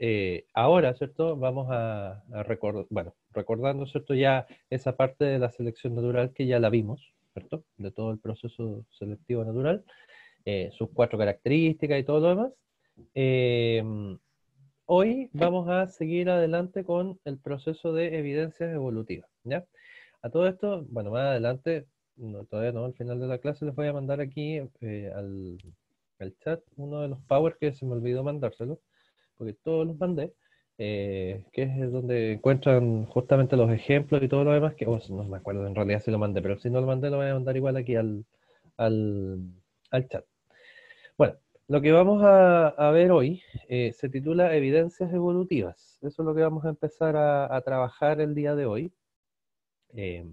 Eh, ahora, ¿cierto? Vamos a, recordar, bueno, recordando, ¿cierto? Ya esa parte de la selección natural que ya la vimos, ¿cierto? De todo el proceso selectivo natural, eh, sus cuatro características y todo lo demás. Eh, hoy vamos a seguir adelante con el proceso de evidencias evolutivas, ¿ya? A todo esto, bueno, más adelante, todavía no, al final de la clase les voy a mandar aquí al, al chat uno de los powers que se me olvidó mandárselo porque todos los mandé, eh, que es donde encuentran justamente los ejemplos y todo lo demás, que no me acuerdo en realidad si lo mandé, pero si no lo mandé lo voy a mandar igual aquí al, al, chat. Bueno, lo que vamos a, ver hoy eh, se titula Evidencias Evolutivas. Eso es lo que vamos a empezar a, trabajar el día de hoy. Eh,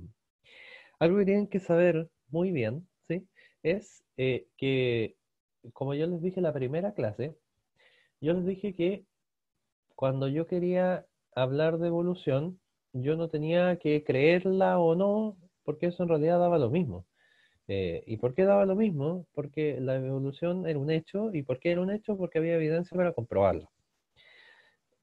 algo que tienen que saber muy bien, ¿sí? Es que, como yo les dije en la primera clase, yo les dije que cuando yo quería hablar de evolución, yo no tenía que creerla o no, porque eso en realidad daba lo mismo. Eh, ¿Y por qué daba lo mismo? Porque la evolución era un hecho, y por qué era un hecho, porque había evidencia para comprobarlo.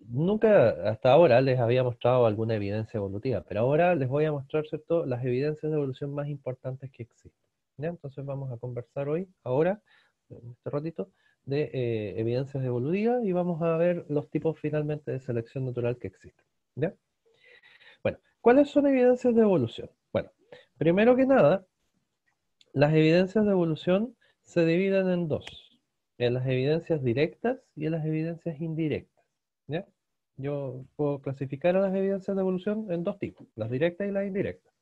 Nunca hasta ahora les había mostrado alguna evidencia evolutiva, pero ahora les voy a mostrar ¿cierto? las evidencias de evolución más importantes que existen. Entonces vamos a conversar hoy, ahora, en este ratito, de eh, evidencias evolutivas y vamos a ver los tipos finalmente de selección natural que existen. Bueno, ¿cuáles son evidencias de evolución? Bueno, primero que nada, las evidencias de evolución se dividen en dos, en las evidencias directas y en las evidencias indirectas. Yo puedo clasificar a las evidencias de evolución en dos tipos, las directas y las indirectas.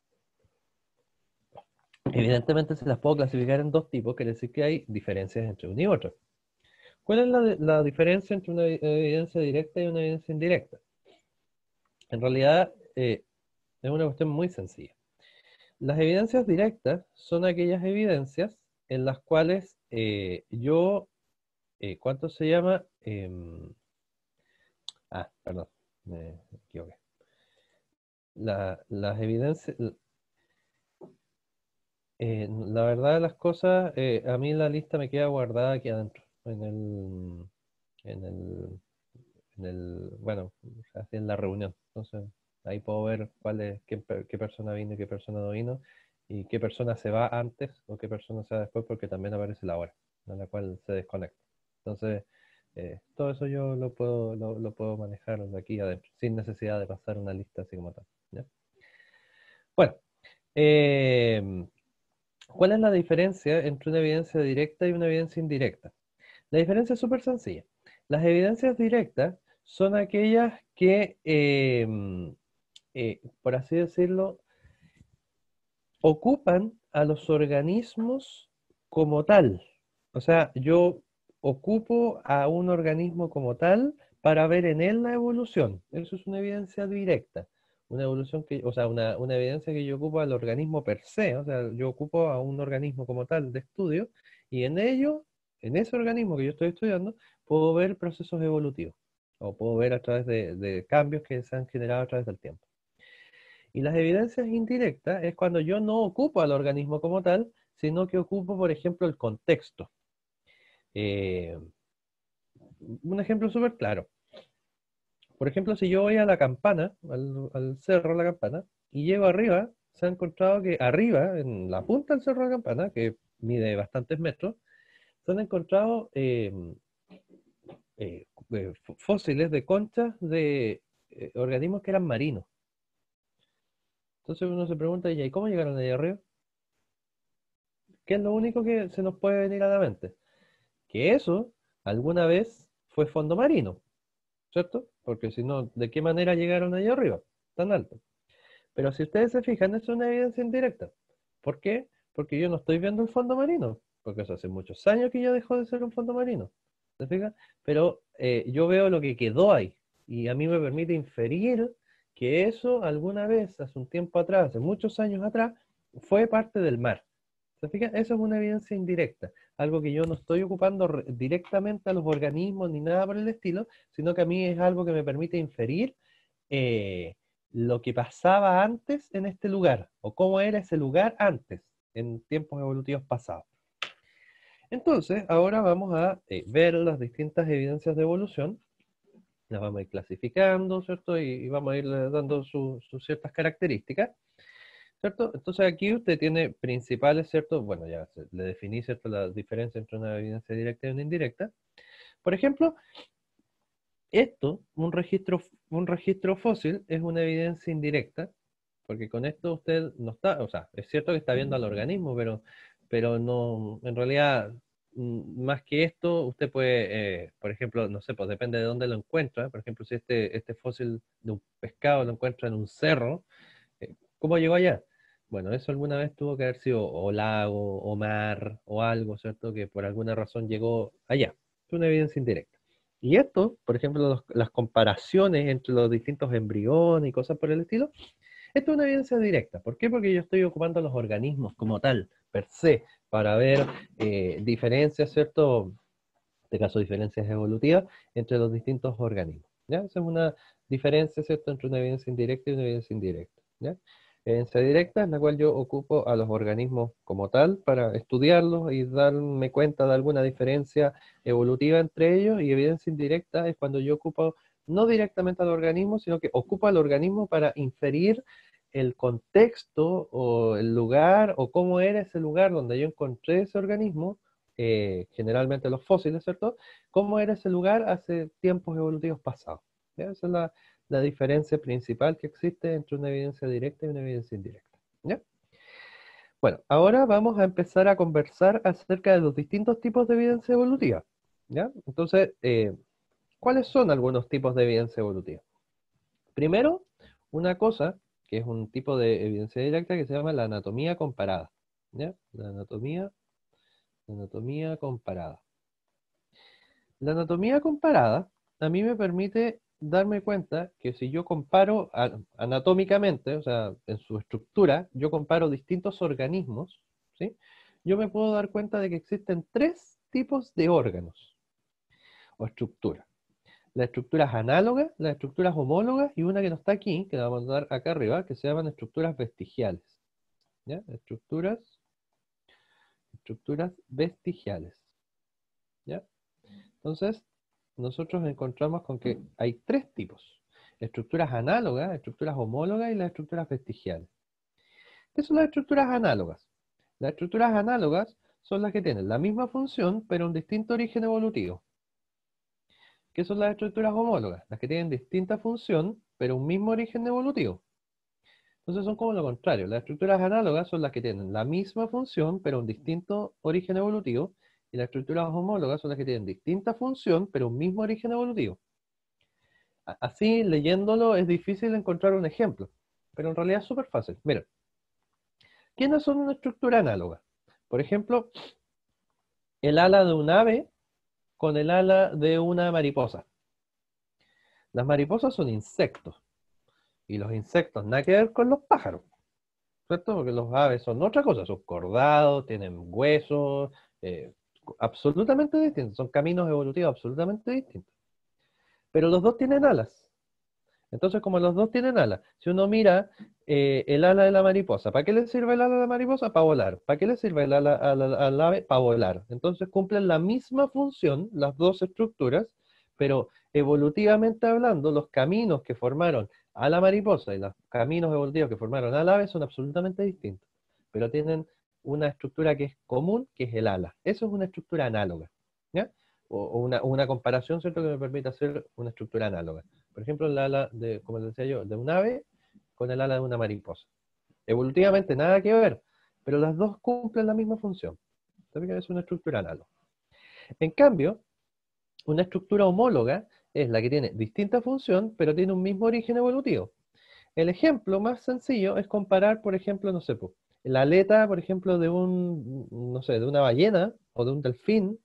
Evidentemente se las puedo clasificar en dos tipos, quiere decir que hay diferencias entre uno y otro. ¿Cuál es la, diferencia entre una evidencia directa y una evidencia indirecta? En realidad eh, es una cuestión muy sencilla. Las evidencias directas son aquellas evidencias en las cuales eh, yo, eh, ¿cuánto se llama? Em, ah, perdón, me equivoqué. las evidencias, la verdad de las cosas, a mí la lista me queda guardada aquí adentro en el, en el, en el bueno, en la reunión. Entonces, ahí puedo ver cuál es, qué, persona vino y qué persona no vino, y qué persona se va antes o qué persona se va después, porque también aparece la hora en la cual se desconecta. Entonces, eh, todo eso yo lo puedo, lo, puedo manejar de aquí adentro, sin necesidad de pasar una lista así como tal. Bueno, eh, ¿cuál es la diferencia entre una evidencia directa y una evidencia indirecta? La diferencia es súper sencilla. Las evidencias directas son aquellas que, eh, eh, por así decirlo, ocupan a los organismos como tal. O sea, yo ocupo a un organismo como tal para ver en él la evolución. Eso es una evidencia directa. Una evolución que, o sea, una, una evidencia que yo ocupo al organismo per se, o sea, yo ocupo a un organismo como tal de estudio y en ello en ese organismo que yo estoy estudiando, puedo ver procesos evolutivos o puedo ver a través de, cambios que se han generado a través del tiempo. Y las evidencias indirectas es cuando yo no ocupo al organismo como tal, sino que ocupo, por ejemplo, el contexto. Eh, un ejemplo súper claro. Por ejemplo, si yo voy a la campana, al, al cerro de la campana, y llego arriba, se ha encontrado que arriba, en la punta del cerro de la campana, que mide bastantes metros, se han encontrado eh, mm, eh, fósiles de conchas de eh, organismos que eran marinos. Entonces uno se pregunta, ¿y cómo llegaron allá arriba? ¿Qué es lo único que se nos puede venir a la mente? Que eso alguna vez fue fondo marino, ¿cierto? Porque si no, ¿de qué manera llegaron allá arriba? Tan alto. Pero si ustedes se fijan, es una evidencia indirecta. ¿Por qué? Porque yo no estoy viendo el fondo marino porque eso hace muchos años que ya dejó de ser un fondo marino, ¿se Pero eh, yo veo lo que quedó ahí y a mí me permite inferir que eso alguna vez, hace un tiempo atrás, hace muchos años atrás, fue parte del mar. ¿Se fijan? Eso es una evidencia indirecta, algo que yo no estoy ocupando directamente a los organismos ni nada por el estilo, sino que a mí es algo que me permite inferir eh, lo que pasaba antes en este lugar, o cómo era ese lugar antes, en tiempos evolutivos pasados. Entonces, ahora vamos a eh, ver las distintas evidencias de evolución, las vamos a ir clasificando, ¿cierto? Y, vamos a ir eh, dando sus ciertas características, ¿cierto? Entonces aquí usted tiene principales, ¿cierto? Bueno, ya le definí, ¿cierto? La diferencia entre una evidencia directa y una indirecta. Por ejemplo, esto, un registro, un registro fósil, es una evidencia indirecta, porque con esto usted no está, o sea, es cierto que está viendo al organismo, pero pero no, en realidad, mm, más que esto, usted puede, eh, por ejemplo, no sé, pues depende de dónde lo encuentra, por ejemplo, si este, este fósil de un pescado lo encuentra en un cerro, eh, ¿cómo llegó allá? Bueno, eso alguna vez tuvo que haber sido o lago, o mar, o algo, ¿cierto? Que por alguna razón llegó allá. Es una evidencia indirecta. Y esto, por ejemplo, las comparaciones entre los distintos embriones y cosas por el estilo, esto es una evidencia directa. ¿Por qué? Porque yo estoy ocupando los organismos como tal per se para ver eh, diferencias, ¿cierto? En este caso, diferencias evolutivas entre los distintos organismos. ¿ya? Esa es una diferencia, ¿cierto?, entre una evidencia indirecta y una evidencia indirecta. ¿ya? Evidencia directa es la cual yo ocupo a los organismos como tal para estudiarlos y darme cuenta de alguna diferencia evolutiva entre ellos, y evidencia indirecta es cuando yo ocupo no directamente al organismo, sino que ocupo al organismo para inferir el contexto o el lugar o cómo era ese lugar donde yo encontré ese organismo, eh, generalmente los fósiles, ¿cierto? ¿Cómo era ese lugar hace tiempos evolutivos pasados? Esa es la, diferencia principal que existe entre una evidencia directa y una evidencia indirecta. Bueno, ahora vamos a empezar a conversar acerca de los distintos tipos de evidencia evolutiva. Entonces, eh, ¿cuáles son algunos tipos de evidencia evolutiva? Primero, una cosa que es un tipo de evidencia directa que se llama la anatomía comparada. La anatomía, anatomía comparada. La anatomía comparada a mí me permite darme cuenta que si yo comparo anatómicamente, o sea, en su estructura, yo comparo distintos organismos, ¿sí? yo me puedo dar cuenta de que existen tres tipos de órganos o estructuras las estructuras análogas, las estructuras homólogas y una que no está aquí, que vamos a dar acá arriba, que se llaman estructuras vestigiales. ¿Ya? Estructuras, estructuras vestigiales. ¿Ya? Entonces, nosotros encontramos con que hay tres tipos. Estructuras análogas, estructuras homólogas y las estructuras vestigiales. ¿Qué son las estructuras análogas? Las estructuras análogas son las que tienen la misma función, pero un distinto origen evolutivo son las estructuras homólogas? Las que tienen distinta función, pero un mismo origen evolutivo. Entonces son como lo contrario. Las estructuras análogas son las que tienen la misma función, pero un distinto origen evolutivo. Y las estructuras homólogas son las que tienen distinta función, pero un mismo origen evolutivo. Así, leyéndolo, es difícil encontrar un ejemplo. Pero en realidad es súper fácil. Mira, ¿quiénes son una estructura análoga? Por ejemplo, el ala de un ave con el ala de una mariposa. Las mariposas son insectos. Y los insectos nada que ver con los pájaros. ¿Cierto? Porque los aves son otra cosa, son cordados, tienen huesos, eh, absolutamente distintos, son caminos evolutivos absolutamente distintos. Pero los dos tienen alas. Entonces, como los dos tienen alas, si uno mira eh, el ala de la mariposa, ¿para qué le sirve el ala de la mariposa? Para volar. ¿Para qué le sirve el ala al ave? Para volar. Entonces cumplen la misma función, las dos estructuras, pero evolutivamente hablando, los caminos que formaron a la mariposa y los caminos evolutivos que formaron al ave son absolutamente distintos, pero tienen una estructura que es común, que es el ala. Eso es una estructura análoga. ¿ya? o, una, comparación, ¿cierto?, que me permita hacer una estructura análoga. Por ejemplo, el ala, de, como decía yo, de un ave con el ala de una mariposa. Evolutivamente nada que ver, pero las dos cumplen la misma función. es una estructura análoga. En cambio, una estructura homóloga es la que tiene distinta función, pero tiene un mismo origen evolutivo. El ejemplo más sencillo es comparar, por ejemplo, no sé, pues, la aleta, por ejemplo, de un, no sé, de una ballena o de un delfín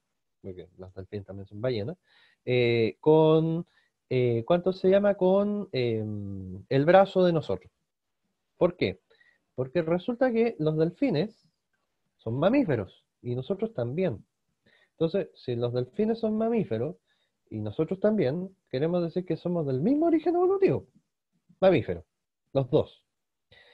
porque los las delfines también son ballenas, eh, con, eh, ¿cuánto se llama? Con em, el brazo de nosotros. ¿Por qué? Porque resulta que los delfines son mamíferos y nosotros también. Entonces, si los delfines son mamíferos y nosotros también, queremos decir que somos del mismo origen evolutivo, Mamíferos. los dos.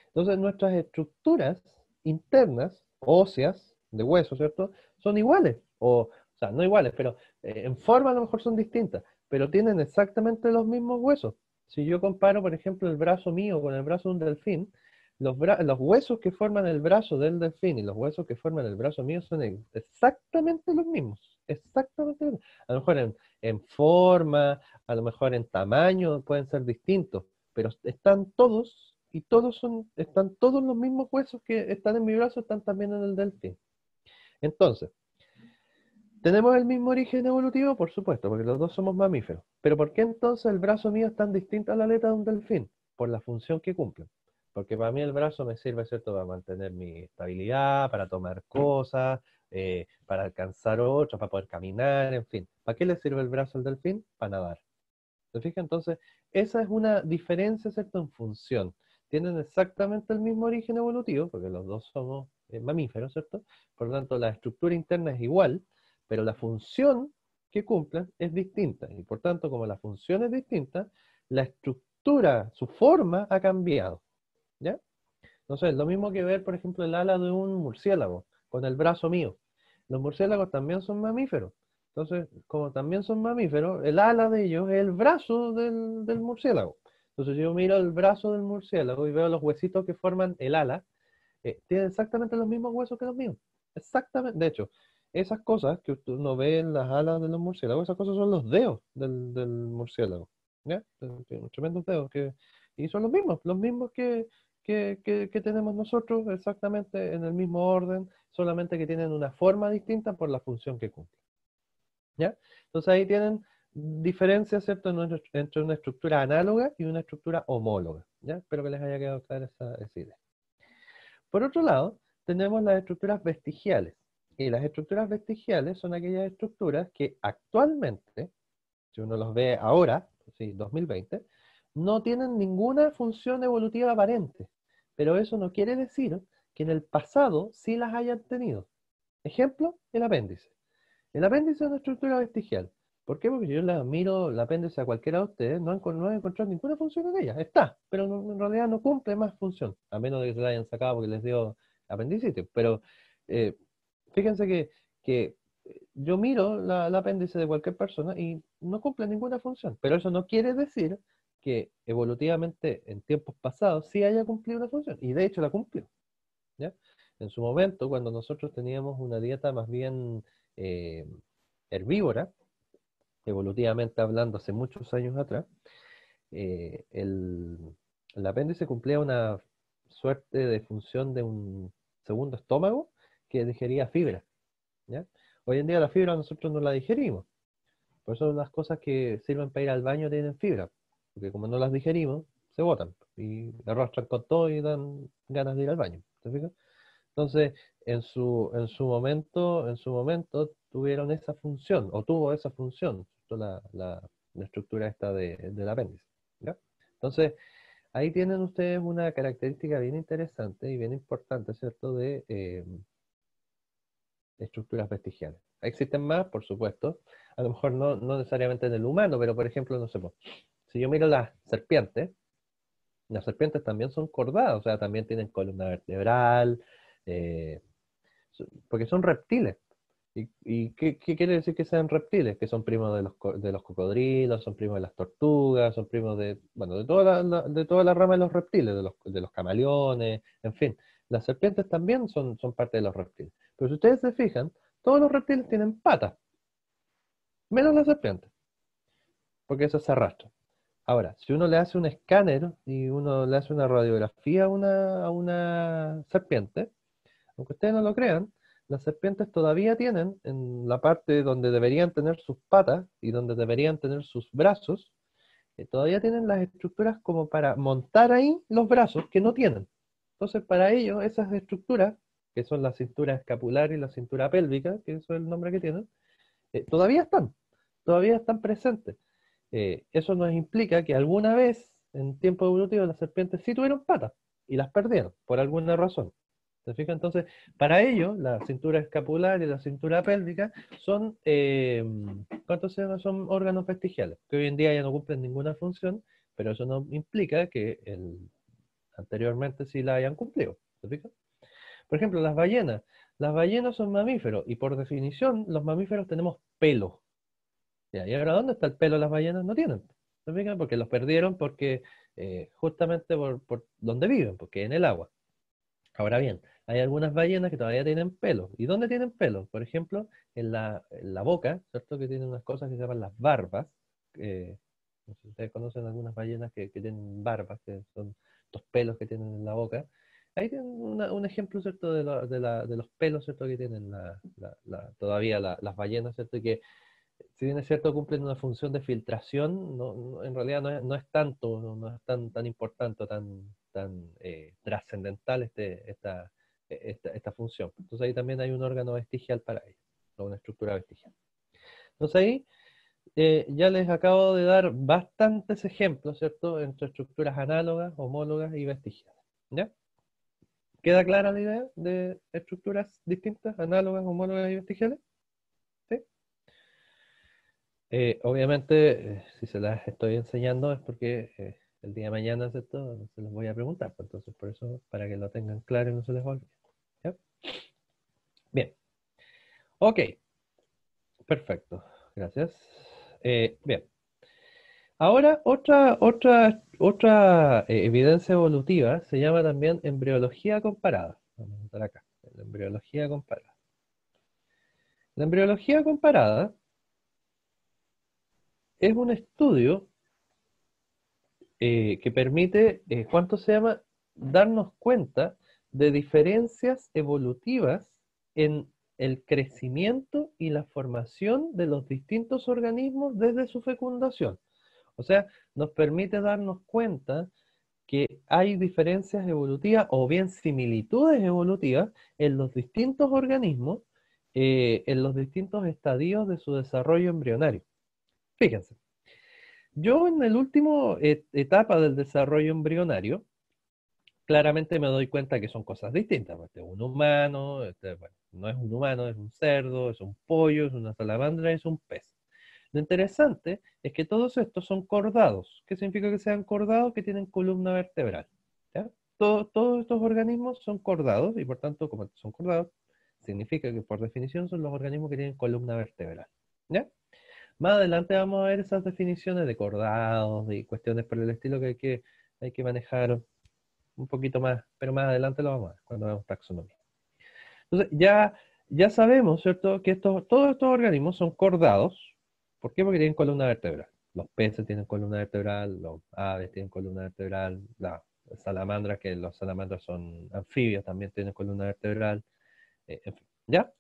Entonces, nuestras estructuras internas, óseas, de hueso, ¿cierto? Son iguales. O sea, no iguales, pero eh, en forma a lo mejor son distintas, pero tienen exactamente los mismos huesos. Si yo comparo, por ejemplo, el brazo mío con el brazo de un delfín, los, huesos que forman el brazo del delfín y los huesos que forman el brazo mío son exactamente los mismos. Exactamente A lo mejor en, en forma, a lo mejor en tamaño pueden ser distintos, pero están todos y todos son, están todos los mismos huesos que están en mi brazo, están también en el delfín. Entonces, ¿Tenemos el mismo origen evolutivo? Por supuesto, porque los dos somos mamíferos. ¿Pero por qué entonces el brazo mío es tan distinto a la aleta de un delfín? Por la función que cumple. Porque para mí el brazo me sirve, ¿cierto?, para mantener mi estabilidad, para tomar cosas, eh, para alcanzar otras, para poder caminar, en fin. ¿Para qué le sirve el brazo al delfín? Para nadar. ¿Se fija? Entonces, esa es una diferencia, ¿cierto?, en función. Tienen exactamente el mismo origen evolutivo, porque los dos somos eh, mamíferos, ¿cierto? Por lo tanto, la estructura interna es igual, pero la función que cumplan es distinta. Y por tanto, como la función es distinta, la estructura, su forma ha cambiado. ¿Ya? Entonces, es lo mismo que ver, por ejemplo, el ala de un murciélago con el brazo mío. Los murciélagos también son mamíferos. Entonces, como también son mamíferos, el ala de ellos es el brazo del, murciélago. Entonces, yo miro el brazo del murciélago y veo los huesitos que forman el ala. Eh, tiene exactamente los mismos huesos que los míos. Exactamente. De hecho, esas cosas que uno ve en las alas de los murciélagos, esas cosas son los dedos del, murciélago. ¿ya? dedos. Que, y son los mismos, los mismos que, tenemos nosotros, exactamente en el mismo orden, solamente que tienen una forma distinta por la función que cumplen. ¿ya? Entonces ahí tienen diferencias ¿cierto? entre una estructura análoga y una estructura homóloga. ¿ya? Espero que les haya quedado clara esa, esa idea. Por otro lado, tenemos las estructuras vestigiales. Y las estructuras vestigiales son aquellas estructuras que actualmente, si uno los ve ahora, sí, 2020, no tienen ninguna función evolutiva aparente. Pero eso no quiere decir que en el pasado sí las hayan tenido. Ejemplo, el apéndice. El apéndice es una estructura vestigial. ¿Por qué? Porque yo la miro el apéndice a cualquiera de ustedes, no han, encontrado ninguna función en ella. Está, pero en realidad no cumple más función, a menos de que se la hayan sacado porque les dio apendicitis. Pero eh, fíjense que, eh, yo miro la, apéndice de cualquier persona y no cumple ninguna función, pero eso no quiere decir que evolutivamente en tiempos pasados sí haya cumplido una función, y de hecho la cumplió. En su momento, cuando nosotros teníamos una dieta más bien eh, herbívora, evolutivamente hablando hace muchos años atrás, eh, el apéndice cumplía una suerte de función de un segundo estómago, que digería fibra. ¿ya? Hoy en día la fibra nosotros no la digerimos. Por eso las cosas que sirven para ir al baño tienen fibra, porque como no las digerimos, se botan y arrastran con todo y dan ganas de ir al baño. Entonces, en su, en su momento, en su momento tuvieron esa función, o tuvo esa función, la, la, estructura esta de, del apéndice. ¿ya? Entonces, ahí tienen ustedes una característica bien interesante y bien importante, ¿cierto? De, eh, estructuras vestigiales. Existen más, por supuesto, a lo mejor no, necesariamente en el humano, pero por ejemplo, no sé, si yo miro las serpientes, las serpientes también son cordadas, o sea, también tienen columna vertebral, eh, porque son reptiles. ¿Y, qué, quiere decir que sean reptiles? Que son primos de los, cocodrilos, son primos de las tortugas, son primos de, bueno, de toda la, de rama de los reptiles, de los, de los camaleones, en fin. Las serpientes también son, son parte de los reptiles. Pero si ustedes se fijan, todos los reptiles tienen patas, menos la serpiente, porque eso se arrastra. Ahora, si uno le hace un escáner y uno le hace una radiografía a una, serpiente, aunque ustedes no lo crean, las serpientes todavía tienen en la parte donde deberían tener sus patas y donde deberían tener sus brazos, eh, todavía tienen las estructuras como para montar ahí los brazos que no tienen. Entonces, para ellos, esas estructuras que son la cintura escapular y la cintura pélvica, que eso es el nombre que tienen, eh, todavía están, todavía están presentes. Eh, eso nos implica que alguna vez en tiempo evolutivo las serpientes sí tuvieron patas y las perdieron por alguna razón. ¿Se fija? Entonces, para ello, la cintura escapular y la cintura pélvica son, eh, Son órganos vestigiales, que hoy en día ya no cumplen ninguna función, pero eso no implica que anteriormente sí la hayan cumplido. ¿Se por ejemplo, las ballenas. Las ballenas son mamíferos y por definición los mamíferos tenemos pelo. ¿Y ahora dónde está el pelo de las ballenas? No tienen. porque los perdieron porque eh, justamente por, donde viven, porque en el agua. Ahora bien, hay algunas ballenas que todavía tienen pelo. ¿Y dónde tienen pelo? Por ejemplo, en la, boca, ¿cierto? Que tienen unas cosas que se llaman las barbas. no sé si ustedes conocen algunas ballenas que, que tienen barbas, que son estos pelos que tienen en la boca. Ahí tienen un ejemplo, ¿cierto?, de, los pelos, ¿cierto?, que tienen todavía las ballenas, ¿cierto?, que si bien es cierto cumplen una función de filtración, en realidad no es, tanto, no, es tan, tan importante, tan, tan eh, trascendental este, e, esta, función. Entonces ahí también hay un órgano vestigial para ello, o una estructura vestigial. Entonces ahí eh, ya les acabo de dar bastantes ejemplos, ¿cierto?, entre estructuras análogas, homólogas y vestigiales. ¿Ya? ¿Queda clara la idea de estructuras distintas, análogas, homólogas y vestigiales? Eh, obviamente, eh, si se las estoy enseñando es porque eh, el día de mañana, Se los voy a preguntar, pues, entonces por eso, para que lo tengan claro y no se les olvide. Bien. Ok. Perfecto. Gracias. bien. Ahora, otra, otra, otra eh, evidencia evolutiva se llama también embriología comparada. Vamos a notar acá, la embriología comparada. La embriología comparada es un estudio eh, que permite, eh, ¿cuánto se llama? Darnos cuenta de diferencias evolutivas en el crecimiento y la formación de los distintos organismos desde su fecundación. O sea, nos permite darnos cuenta que hay diferencias evolutivas o bien similitudes evolutivas en los distintos organismos, eh, en los distintos estadios de su desarrollo embrionario. Fíjense, yo en la última etapa del desarrollo embrionario, claramente me doy cuenta que son cosas distintas. Pues, este un humano, este, no es un humano, es un cerdo, es un pollo, es una salamandra, es un pez. Lo interesante es que todos estos son cordados. ¿Qué significa que sean cordados? Que tienen columna vertebral. todos estos organismos son cordados y por tanto, como son cordados, significa que por definición son los organismos que tienen columna vertebral. Más adelante vamos a ver esas definiciones de cordados y cuestiones por el estilo que hay que, hay que manejar un poquito más, pero más adelante lo vamos a ver cuando veamos taxonomía. Entonces, ya, ya sabemos, ¿cierto?, que estos, todos estos organismos son cordados, ¿Por qué? Porque tienen columna vertebral. Los peces tienen columna vertebral, los aves tienen columna vertebral, las salamandras, que los salamandras son anfibios, también tienen columna vertebral. Eh, ¿ya?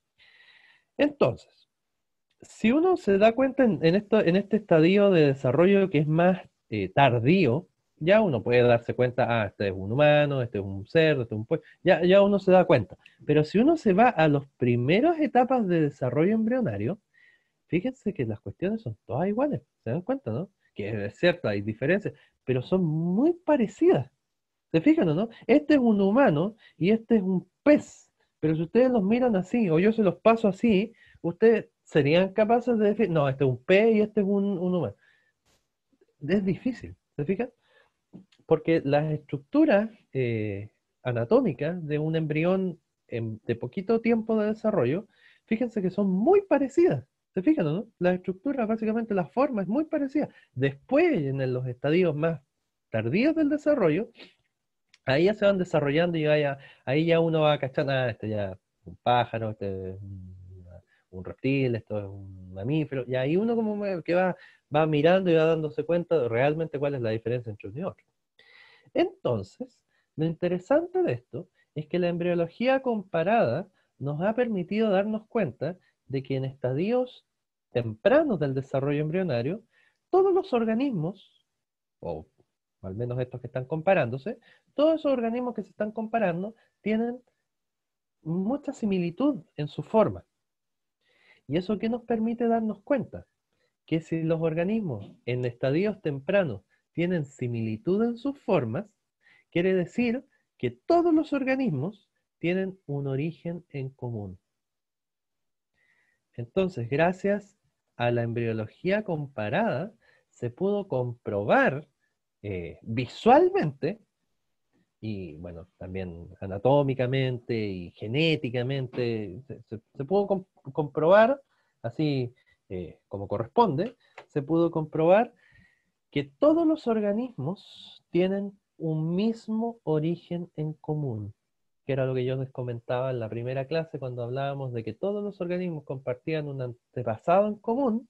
Entonces, si uno se da cuenta en, este estadio de desarrollo que es más eh, tardío, ya uno puede darse cuenta, ah, este es un humano, este es un cerdo, este es un pueblo. ya, ya uno se da cuenta. Pero si uno se va a las primeras etapas de desarrollo embrionario, fíjense que las cuestiones son todas iguales, se dan cuenta, ¿no? Que es cierto, hay diferencias, pero son muy parecidas. ¿Se fijan o no? Este es un humano y este es un pez. Pero si ustedes los miran así, o yo se los paso así, ustedes serían capaces de decir, no, este es un pez y este es un, humano. Es difícil, ¿se fijan? Porque las estructuras eh, anatómicas de un embrión de poquito tiempo de desarrollo, fíjense que son muy parecidas. ¿Se fijan no? La estructura, básicamente la forma es muy parecida. Después, en los estadios más tardíos del desarrollo, ahí ya se van desarrollando y ahí ya uno va a cachar, ah, este ya un pájaro, este un reptil, esto es un mamífero, y ahí uno como que va, va mirando y va dándose cuenta de realmente cuál es la diferencia entre uno y otro. Entonces, lo interesante de esto es que la embriología comparada nos ha permitido darnos cuenta de que en estadios tempranos del desarrollo embrionario, todos los organismos, o al menos estos que están comparándose, todos esos organismos que se están comparando tienen mucha similitud en su forma. ¿Y eso que nos permite darnos cuenta? Que si los organismos en estadios tempranos tienen similitud en sus formas, quiere decir que todos los organismos tienen un origen en común. Entonces, gracias a la embriología comparada, se pudo comprobar eh, visualmente y, bueno, también anatómicamente y genéticamente, se, pudo comprobar, así eh, como corresponde, se pudo comprobar que todos los organismos tienen un mismo origen en común, que era lo que yo les comentaba en la primera clase cuando hablábamos de que todos los organismos compartían un antepasado en común,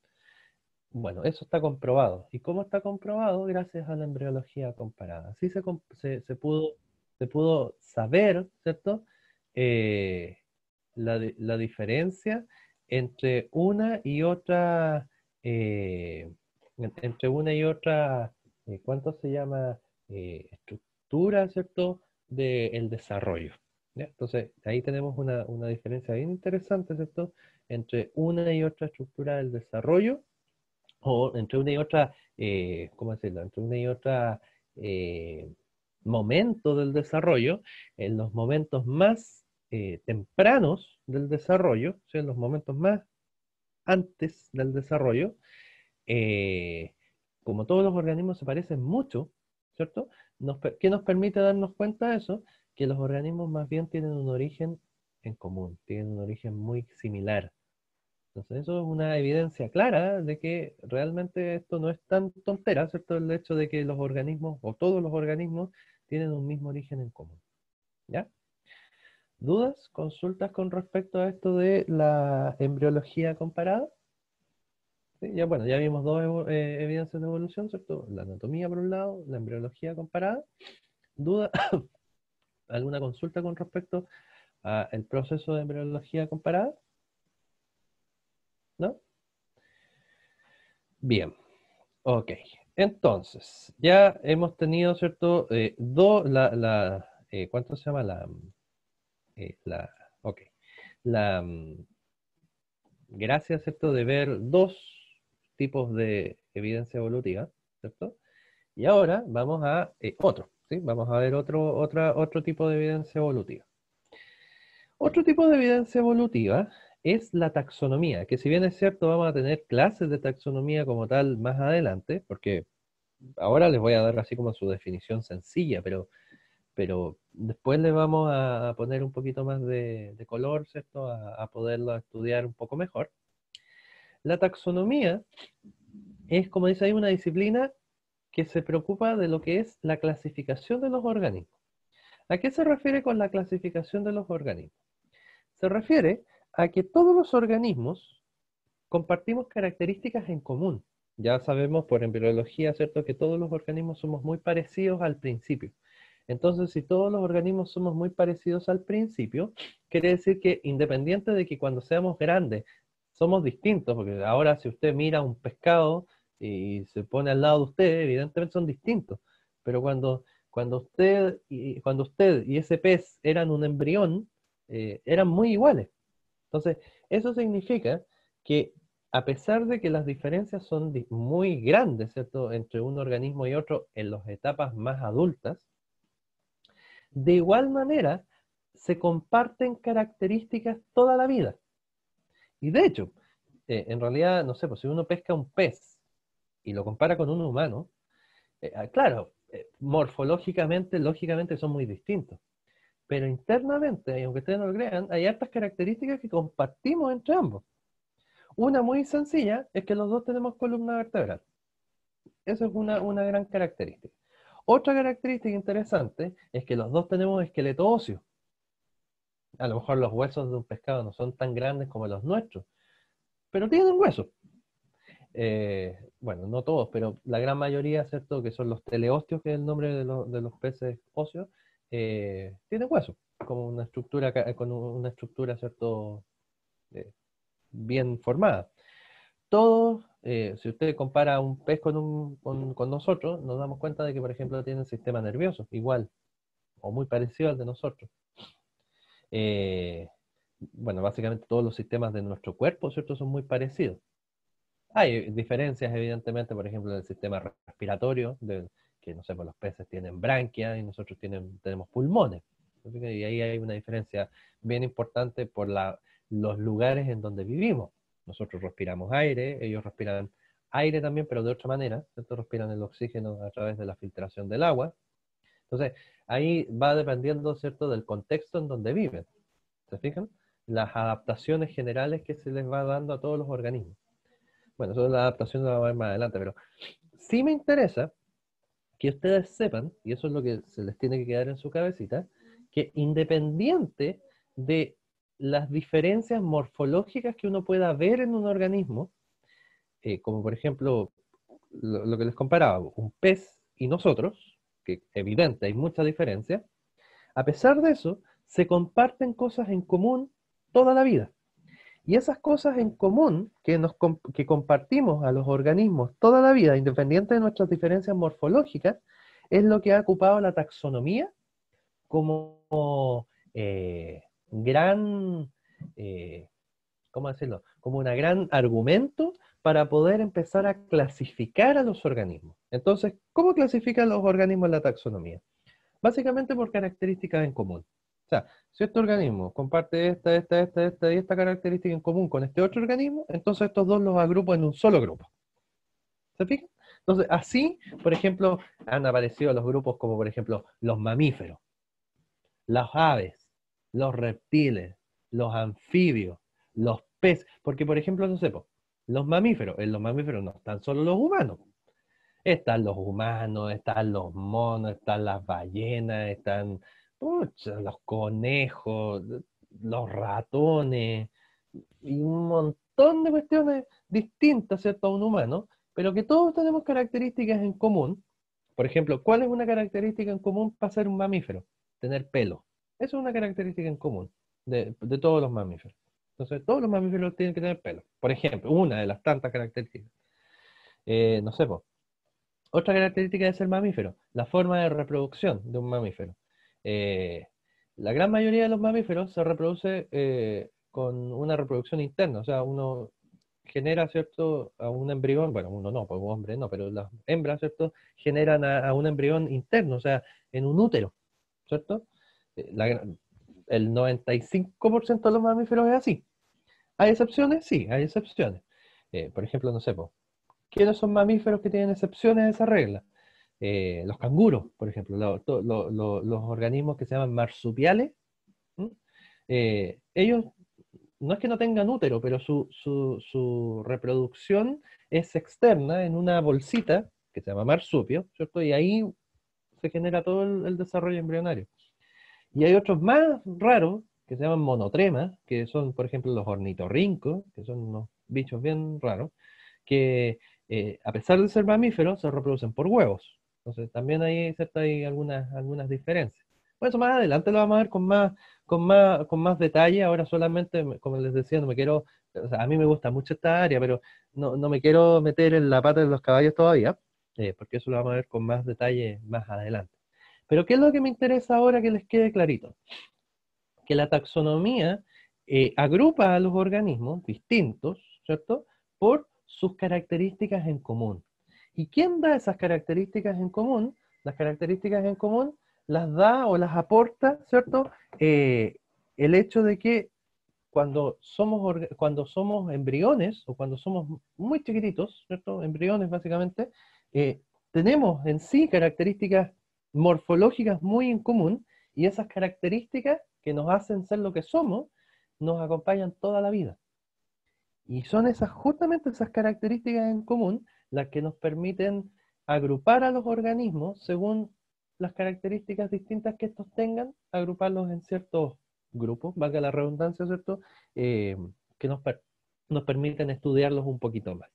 bueno, eso está comprobado. ¿Y cómo está comprobado? Gracias a la embriología comparada. Así se, se, pudo, saber, ¿cierto? Eh, la, diferencia entre una y otra, eh, entre una y otra, eh, ¿cuánto se llama? estructura, ¿cierto? del desarrollo. Entonces, ahí tenemos una, diferencia bien interesante, ¿cierto? Entre una y otra estructura del desarrollo, o entre una y otra, eh, ¿cómo decirlo? Entre una y otra eh, momento del desarrollo, en los momentos más eh, tempranos del desarrollo, o sea, en los momentos más antes del desarrollo, como todos los organismos se parecen mucho, ¿cierto? ¿qué nos permite darnos cuenta de eso? Que los organismos más bien tienen un origen en común, tienen un origen muy similar. Entonces eso es una evidencia clara de que realmente esto no es tan tontera, ¿cierto? El hecho de que los organismos, o todos los organismos, tienen un mismo origen en común. ¿Ya? ¿Dudas, consultas con respecto a esto de la embriología comparada? Ya, bueno, ya vimos dos eh, evidencias de evolución, ¿cierto? La anatomía por un lado, la embriología comparada. ¿Duda? ¿Alguna consulta con respecto al proceso de embriología comparada? ¿No? Bien, ok. Entonces, ya hemos tenido, ¿cierto? Eh, dos, la, eh, ¿cuánto se llama? La, mm, ok. La, mm, gracias, ¿cierto? De ver dos tipos de evidencia evolutiva, ¿cierto? Y ahora vamos a eh, otro, ¿sí? Vamos a ver otro, otro tipo de evidencia evolutiva. Otro tipo de evidencia evolutiva es la taxonomía, que si bien es cierto vamos a tener clases de taxonomía como tal más adelante, porque ahora les voy a dar así como su definición sencilla, pero, pero después les vamos a poner un poquito más de, color, ¿cierto? a poderlo estudiar un poco mejor. La taxonomía es, como dice ahí, una disciplina que se preocupa de lo que es la clasificación de los organismos. ¿A qué se refiere con la clasificación de los organismos? Se refiere a que todos los organismos compartimos características en común. Ya sabemos por embriología, ¿cierto?, que todos los organismos somos muy parecidos al principio. Entonces, si todos los organismos somos muy parecidos al principio, quiere decir que independiente de que cuando seamos grandes somos distintos, porque ahora si usted mira un pescado y se pone al lado de usted, evidentemente son distintos, pero cuando, cuando, usted, y, cuando usted y ese pez eran un embrión, eh, eran muy iguales. Entonces, eso significa que a pesar de que las diferencias son muy grandes, ¿cierto?, entre un organismo y otro en las etapas más adultas, de igual manera se comparten características toda la vida. Y de hecho, eh, en realidad, no sé, pues si uno pesca un pez y lo compara con un humano, eh, ah, claro, eh, morfológicamente, lógicamente son muy distintos. Pero internamente, aunque ustedes no lo crean, hay altas características que compartimos entre ambos. Una muy sencilla es que los dos tenemos columna vertebral. Eso es una, una gran característica. Otra característica interesante es que los dos tenemos esqueleto óseo a lo mejor los huesos de un pescado no son tan grandes como los nuestros, pero tienen hueso eh, bueno, no todos, pero la gran mayoría, ¿cierto? Que son los teleósteos, que es el nombre de, los peces óseos, eh, tienen huesos, como una estructura, con una estructura, ¿cierto? Eh, bien formada. Todos, si usted compara un pez con, un, nosotros, nos damos cuenta de que, por ejemplo, tiene tienen sistema nervioso, igual, o muy parecido al de nosotros. Eh, bueno, básicamente todos los sistemas de nuestro cuerpo, ¿cierto? Son muy parecidos. Hay diferencias, evidentemente, por ejemplo, en el sistema respiratorio, que no sé, pues, los peces tienen branquias y nosotros tenemos pulmones. Y ahí hay una diferencia bien importante por los lugares en donde vivimos. Nosotros respiramos aire, ellos respiran aire también, pero de otra manera, Ellos Respiran el oxígeno a través de la filtración del agua, entonces, ahí va dependiendo, ¿cierto?, del contexto en donde viven. ¿Se fijan? Las adaptaciones generales que se les va dando a todos los organismos. Bueno, eso es la adaptación que vamos a ver más adelante, pero sí me interesa que ustedes sepan, y eso es lo que se les tiene que quedar en su cabecita, que independiente de las diferencias morfológicas que uno pueda ver en un organismo, eh, como por ejemplo lo que les comparaba, un pez y nosotros, que evidente hay mucha diferencia, a pesar de eso, se comparten cosas en común toda la vida. Y esas cosas en común que, nos, que compartimos a los organismos toda la vida, independiente de nuestras diferencias morfológicas, es lo que ha ocupado la taxonomía como eh, gran, eh, ¿cómo decirlo? Como un gran argumento para poder empezar a clasificar a los organismos. Entonces, ¿cómo clasifican los organismos en la taxonomía? Básicamente por características en común. O sea, si este organismo comparte esta, esta, esta, esta y esta característica en común con este otro organismo, entonces estos dos los agrupo en un solo grupo. ¿Se fijan? Entonces, así, por ejemplo, han aparecido los grupos como, por ejemplo, los mamíferos, las aves, los reptiles, los anfibios, los peces. Porque, por ejemplo, no sé, los mamíferos. En los mamíferos no están solo los humanos. Están los humanos, están los monos, están las ballenas, están los conejos, los ratones, y un montón de cuestiones distintas, ¿cierto?, a un humano, pero que todos tenemos características en común. Por ejemplo, ¿cuál es una característica en común para ser un mamífero? Tener pelo. Esa es una característica en común de todos los mamíferos. Entonces, todos los mamíferos tienen que tener pelo. Por ejemplo, una de las tantas características. Eh, no sé, vos. Otra característica es el mamífero, la forma de reproducción de un mamífero. Eh, la gran mayoría de los mamíferos se reproduce eh, con una reproducción interna, o sea, uno genera, ¿cierto?, a un embrión, bueno, uno no, pues un hombre no, pero las hembras, ¿cierto?, generan a, un embrión interno, o sea, en un útero, ¿cierto? el 95% de los mamíferos es así. ¿Hay excepciones? Sí, hay excepciones. Eh, por ejemplo, no sé, ¿quiénes son mamíferos que tienen excepciones a esa regla? Eh, los canguros, por ejemplo, los organismos que se llaman marsupiales, eh, ellos no es que no tengan útero, pero su, reproducción es externa en una bolsita que se llama marsupio, ¿cierto? Y ahí se genera todo el desarrollo embrionario. Y hay otros más raros que se llaman monotremas, que son, por ejemplo, los ornitorrincos, que son unos bichos bien raros, que eh, a pesar de ser mamíferos, se reproducen por huevos. Entonces, también hay, hay algunas, algunas diferencias. Bueno, eso más adelante lo vamos a ver con más, con más, detalle. Ahora solamente, como les decía, no me quiero, a mí me gusta mucho esta área, pero no, me quiero meter en la pata de los caballos todavía, eh, porque eso lo vamos a ver con más detalle más adelante. Pero ¿qué es lo que me interesa ahora que les quede clarito? la taxonomía eh, agrupa a los organismos distintos, ¿cierto? Por sus características en común. ¿Y quién da esas características en común? Las características en común las da o las aporta, ¿cierto? Eh, el hecho de que cuando somos, cuando somos embriones o cuando somos muy chiquititos, ¿cierto? Embriones básicamente, eh, tenemos en sí características morfológicas muy en común y esas características que nos hacen ser lo que somos, nos acompañan toda la vida. Y son esas, justamente esas características en común las que nos permiten agrupar a los organismos según las características distintas que estos tengan, agruparlos en ciertos grupos, valga la redundancia, ¿cierto? Eh, que nos, nos permiten estudiarlos un poquito más.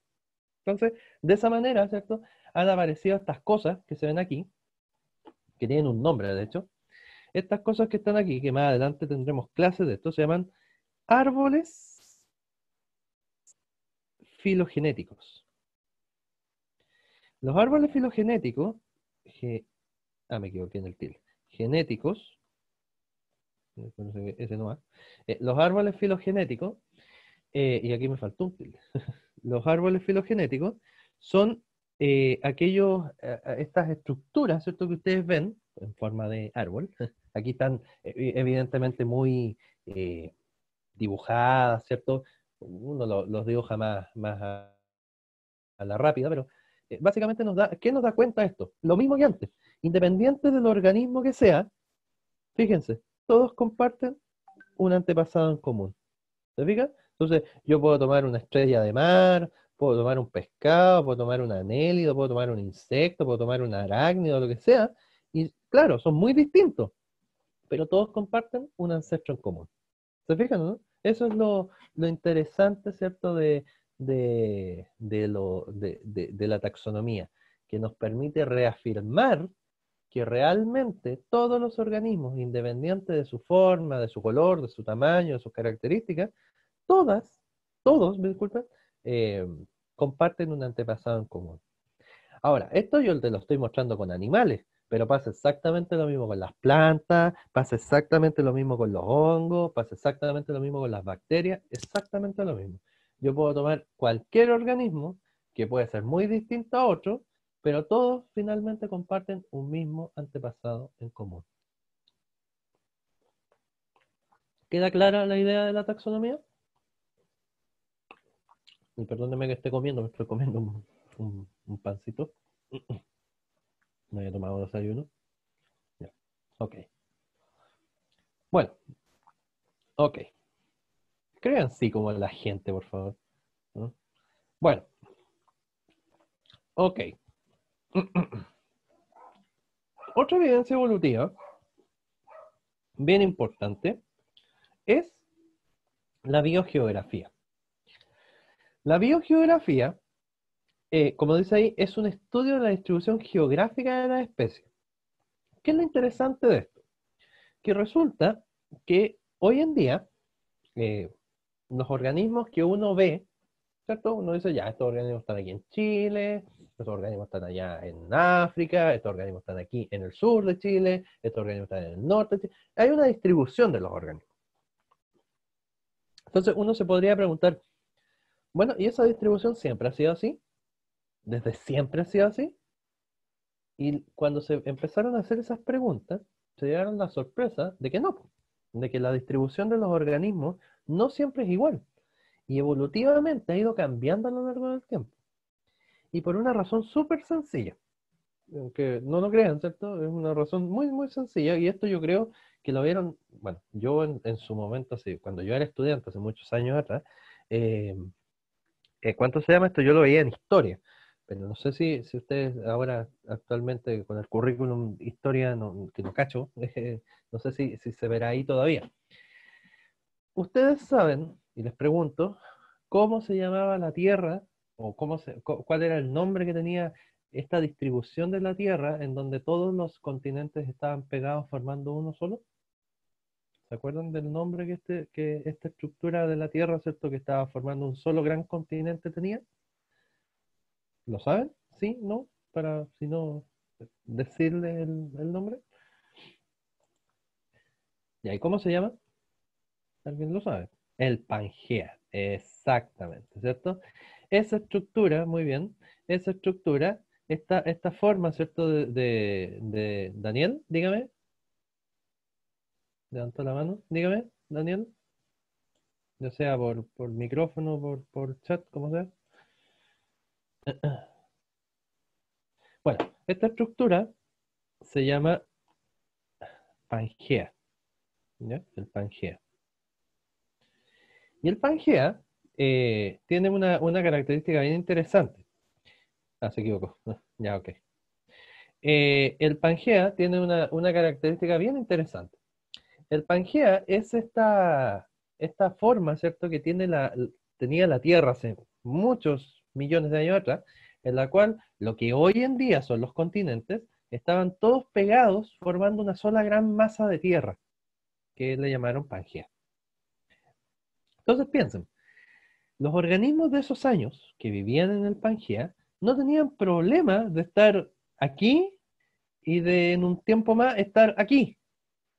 Entonces, de esa manera, ¿cierto? Han aparecido estas cosas que se ven aquí, que tienen un nombre, de hecho, estas cosas que están aquí, que más adelante tendremos clases de esto, se llaman árboles filogenéticos. Los árboles filogenéticos, ah, me equivoqué en el til genéticos, eh, ese no va, eh, los árboles filogenéticos, eh, y aquí me faltó un til los árboles filogenéticos son aquellos, estas estructuras, ¿cierto?, que ustedes ven, en forma de árbol. Aquí están eh, e, evidentemente muy eh, dibujadas, ¿cierto? Uno los dibuja más, a, la rápida, pero eh, básicamente nos da, ¿qué nos da cuenta esto? Lo mismo que antes, independiente del organismo que sea, fíjense, todos comparten un antepasado en común. ¿Se fija? Entonces, yo puedo tomar una estrella de mar, puedo tomar un pescado, puedo tomar un anélido, puedo tomar un insecto, puedo tomar un arácnido, lo que sea, Claro, son muy distintos, pero todos comparten un ancestro en común. ¿Se fijan, no? Eso es lo, interesante, ¿cierto?, de, la taxonomía, que nos permite reafirmar que realmente todos los organismos, independiente de su forma, de su color, de su tamaño, de sus características, todas, todos, me disculpen, eh, comparten un antepasado en común. Ahora, esto yo te lo estoy mostrando con animales, pero pasa exactamente lo mismo con las plantas, pasa exactamente lo mismo con los hongos, pasa exactamente lo mismo con las bacterias, exactamente lo mismo. Yo puedo tomar cualquier organismo que puede ser muy distinto a otro, pero todos finalmente comparten un mismo antepasado en común. ¿Queda clara la idea de la taxonomía? Y perdóneme que esté comiendo, me estoy comiendo un pancito. No había tomado desayuno. Ya. Ok. Bueno. Ok. Crean así como la gente, por favor. Bueno. Ok. Otra evidencia evolutiva, bien importante, es la biogeografía. La biogeografía eh, como dice ahí, es un estudio de la distribución geográfica de las especies. ¿Qué es lo interesante de esto? Que resulta que hoy en día eh, los organismos que uno ve, ¿cierto? Uno dice, ya, estos organismos están aquí en Chile, estos organismos están allá en África, estos organismos están aquí en el sur de Chile, estos organismos están en el norte de Chile. Hay una distribución de los organismos. Entonces uno se podría preguntar, bueno, ¿y esa distribución siempre ha sido así? desde siempre ha sido así. Y cuando se empezaron a hacer esas preguntas, se dieron la sorpresa de que no, de que la distribución de los organismos no siempre es igual. Y evolutivamente ha ido cambiando a lo largo del tiempo. Y por una razón súper sencilla, aunque no lo crean, ¿cierto? Es una razón muy, muy sencilla. Y esto yo creo que lo vieron, bueno, yo en, su momento, cuando yo era estudiante, hace muchos años atrás, eh, eh, ¿cuánto se llama esto? Yo lo veía en historia pero no sé si, si ustedes ahora actualmente con el currículum historia no, que no cacho, no sé si, se verá ahí todavía. Ustedes saben, y les pregunto, ¿cómo se llamaba la Tierra o cómo se, cuál era el nombre que tenía esta distribución de la Tierra en donde todos los continentes estaban pegados formando uno solo? ¿Se acuerdan del nombre que, este, que esta estructura de la Tierra, ¿cierto? Que estaba formando un solo gran continente tenía? ¿Lo saben? ¿Sí? ¿No? Para, si no, decirle el, nombre. ¿Y ahí cómo se llama? ¿Alguien lo sabe? El Pangea, exactamente, ¿cierto? Esa estructura, muy bien, esa estructura, esta, esta forma, ¿cierto? De, Daniel, dígame. Levanta la mano, dígame, Daniel. Ya sea por, micrófono, por, por chat, como sea. Bueno, esta estructura se llama Pangea. El Pangea. Y el Pangea eh, tiene una, una, característica bien interesante. Ah, se equivocó. ya, ok. Eh, el Pangea tiene una, una, característica bien interesante. El Pangea es esta, esta forma, ¿cierto?, que tiene la, tenía la Tierra hace muchos millones de años atrás, en la cual lo que hoy en día son los continentes estaban todos pegados formando una sola gran masa de tierra, que le llamaron Pangea. Entonces piensen, los organismos de esos años que vivían en el Pangea no tenían problema de estar aquí y de en un tiempo más estar aquí,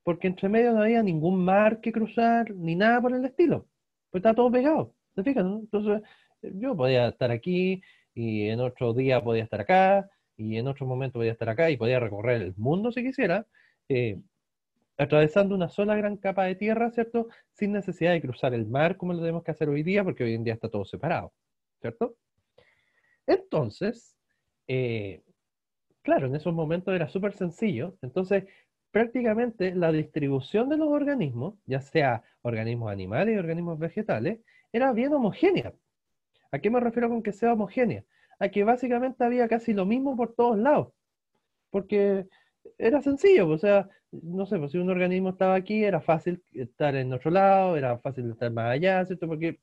porque entre medio no había ningún mar que cruzar ni nada por el estilo, pues está todo pegado, fijan? Entonces yo podía estar aquí y en otro día podía estar acá y en otro momento podía estar acá y podía recorrer el mundo si quisiera, eh, atravesando una sola gran capa de tierra, ¿cierto? Sin necesidad de cruzar el mar como lo tenemos que hacer hoy día, porque hoy en día está todo separado, ¿cierto? Entonces, eh, claro, en esos momentos era súper sencillo, entonces prácticamente la distribución de los organismos, ya sea organismos animales y organismos vegetales, era bien homogénea. ¿A qué me refiero con que sea homogénea? A que básicamente había casi lo mismo por todos lados. Porque era sencillo, o sea, no sé, pues, si un organismo estaba aquí, era fácil estar en otro lado, era fácil estar más allá, ¿cierto? Porque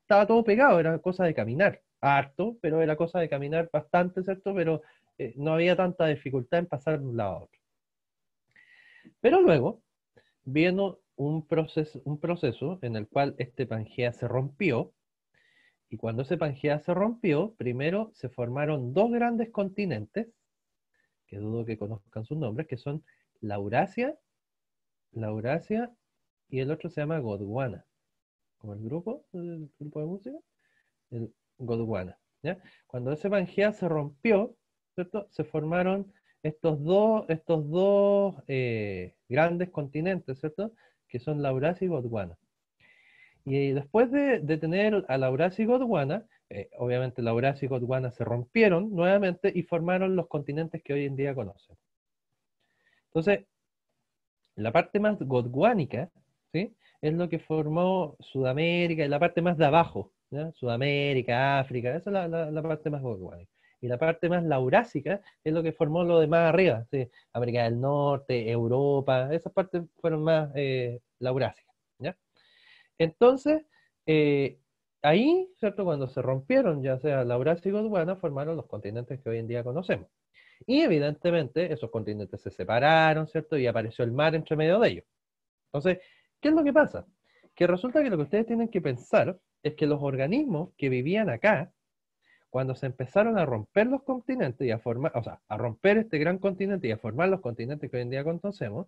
estaba todo pegado, era cosa de caminar, harto, pero era cosa de caminar bastante, ¿cierto? Pero eh, no había tanta dificultad en pasar de un lado a otro. Pero luego, vino un proceso, un proceso en el cual este Pangea se rompió, y cuando ese Pangea se rompió, primero se formaron dos grandes continentes, que dudo que conozcan sus nombres, que son Laurasia, Laurasia, y el otro se llama Godwana, como el grupo, el grupo de música, el Godwana. Cuando ese Pangea se rompió, se formaron estos dos, estos dos eh, grandes continentes, ¿cierto? que son Laurasia y Godwana. Y después de, tener a Laurasia y Gondwana, eh, obviamente obviamente Laurasia y Gondwana se rompieron nuevamente y formaron los continentes que hoy en día conocen. Entonces, la parte más godguánica ¿sí? es lo que formó Sudamérica, y la parte más de abajo, Sudamérica, África, esa es la, parte más godwánica. Y la parte más laurásica es lo que formó lo de más arriba, América del Norte, Europa, esas partes fueron más eh, laurásicas. Entonces, eh, ahí, ¿cierto? Cuando se rompieron, ya sea la Eurasia y Gondwana, formaron los continentes que hoy en día conocemos. Y evidentemente esos continentes se separaron, ¿cierto? Y apareció el mar entre medio de ellos. Entonces, ¿qué es lo que pasa? Que resulta que lo que ustedes tienen que pensar es que los organismos que vivían acá, cuando se empezaron a romper los continentes y a formar, o sea, a romper este gran continente y a formar los continentes que hoy en día conocemos,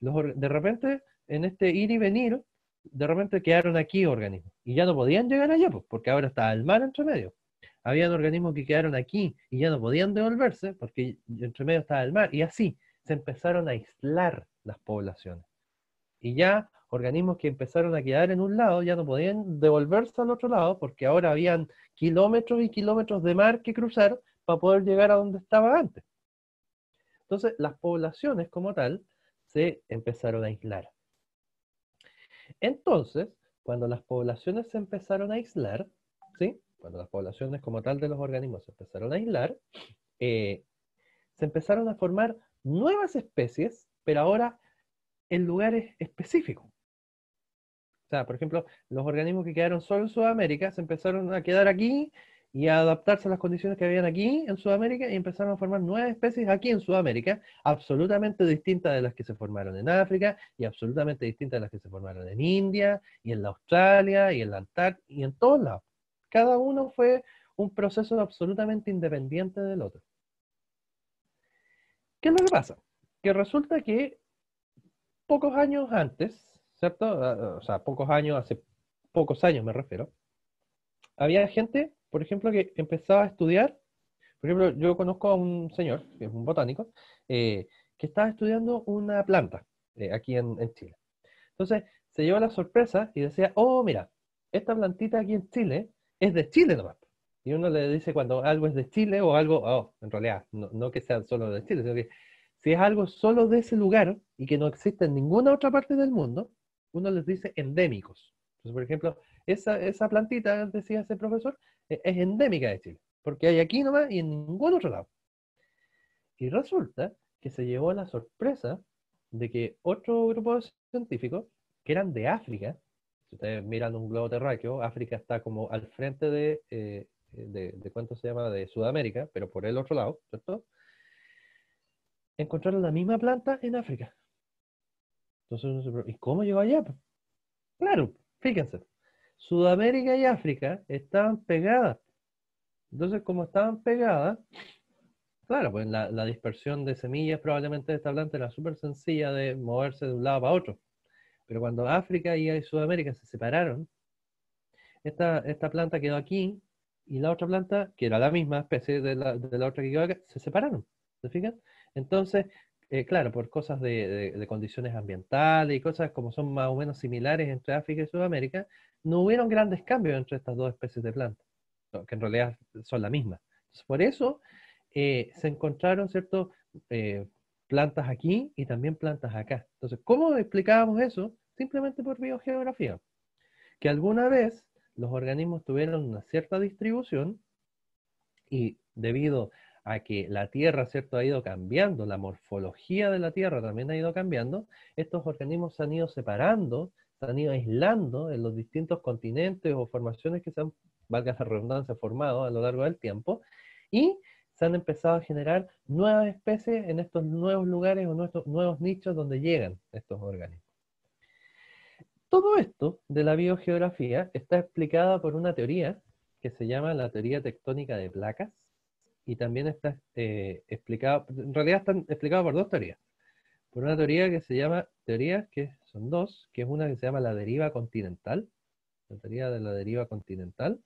los, de repente en este ir y venir de repente quedaron aquí organismos y ya no podían llegar allá, pues, porque ahora está el mar entre medio. Habían organismos que quedaron aquí y ya no podían devolverse porque entre medio estaba el mar y así se empezaron a aislar las poblaciones. Y ya organismos que empezaron a quedar en un lado ya no podían devolverse al otro lado porque ahora habían kilómetros y kilómetros de mar que cruzar para poder llegar a donde estaba antes. Entonces las poblaciones como tal se empezaron a aislar. Entonces, cuando las poblaciones se empezaron a aislar, ¿sí? cuando las poblaciones como tal de los organismos se empezaron a aislar, eh, se empezaron a formar nuevas especies, pero ahora en lugares específicos. O sea, por ejemplo, los organismos que quedaron solo en Sudamérica se empezaron a quedar aquí y adaptarse a las condiciones que habían aquí en Sudamérica y empezaron a formar nuevas especies aquí en Sudamérica, absolutamente distintas de las que se formaron en África y absolutamente distintas de las que se formaron en India y en la Australia y en la Antártida y en todos lados. Cada uno fue un proceso absolutamente independiente del otro. ¿Qué es lo que pasa? Que resulta que pocos años antes, ¿cierto? Ah, ah, o sea, pocos años, hace pocos años me refiero, había gente por ejemplo, que empezaba a estudiar, por ejemplo, yo conozco a un señor, que es un botánico, eh, que estaba estudiando una planta eh, aquí en, Chile. Entonces, se llevó la sorpresa y decía, oh, mira, esta plantita aquí en Chile es de Chile nomás. Y uno le dice cuando algo es de Chile o algo, oh, en realidad, no, que sea solo de Chile, sino que si es algo solo de ese lugar y que no existe en ninguna otra parte del mundo, uno les dice endémicos. Entonces, por ejemplo, esa, esa plantita, decía ese profesor, e-, es endémica de Chile, porque hay aquí nomás y en ningún otro lado. Y resulta que se llevó la sorpresa de que otro grupo de científicos, que eran de África, si ustedes miran un globo terráqueo, África está como al frente de, eh, de, cuánto se llama, de Sudamérica, pero por el otro lado, ¿cierto? Encontraron la misma planta en África. Entonces ¿y cómo llegó allá? Claro, fíjense, Sudamérica y África estaban pegadas. Entonces, como estaban pegadas, claro, pues la, dispersión de semillas probablemente de esta planta era súper sencilla de moverse de un lado para otro. Pero cuando África y Sudamérica se separaron, esta, planta quedó aquí y la otra planta, que era la misma especie de la, otra que quedó acá, se separaron. ¿Se fijan? Entonces, eh, claro, por cosas de, condiciones ambientales y cosas como son más o menos similares entre África y Sudamérica, no hubieron grandes cambios entre estas dos especies de plantas, que en realidad son la misma. por eso eh, se encontraron ciertos eh, plantas aquí y también plantas acá. Entonces, ¿cómo explicábamos eso? Simplemente por biogeografía. Que alguna vez los organismos tuvieron una cierta distribución y debido a que la Tierra, ¿cierto?, ha ido cambiando, la morfología de la Tierra también ha ido cambiando, estos organismos se han ido separando se han ido aislando en los distintos continentes o formaciones que se han, valga la redundancia, formado a lo largo del tiempo y se han empezado a generar nuevas especies en estos nuevos lugares o nuestros nuevos nichos donde llegan estos organismos. Todo esto de la biogeografía está explicada por una teoría que se llama la teoría tectónica de placas y también está eh, explicado, en realidad están explicadas por dos teorías. Por una teoría que se llama teoría que es son dos, que es una que se llama la deriva continental, la teoría de la deriva continental.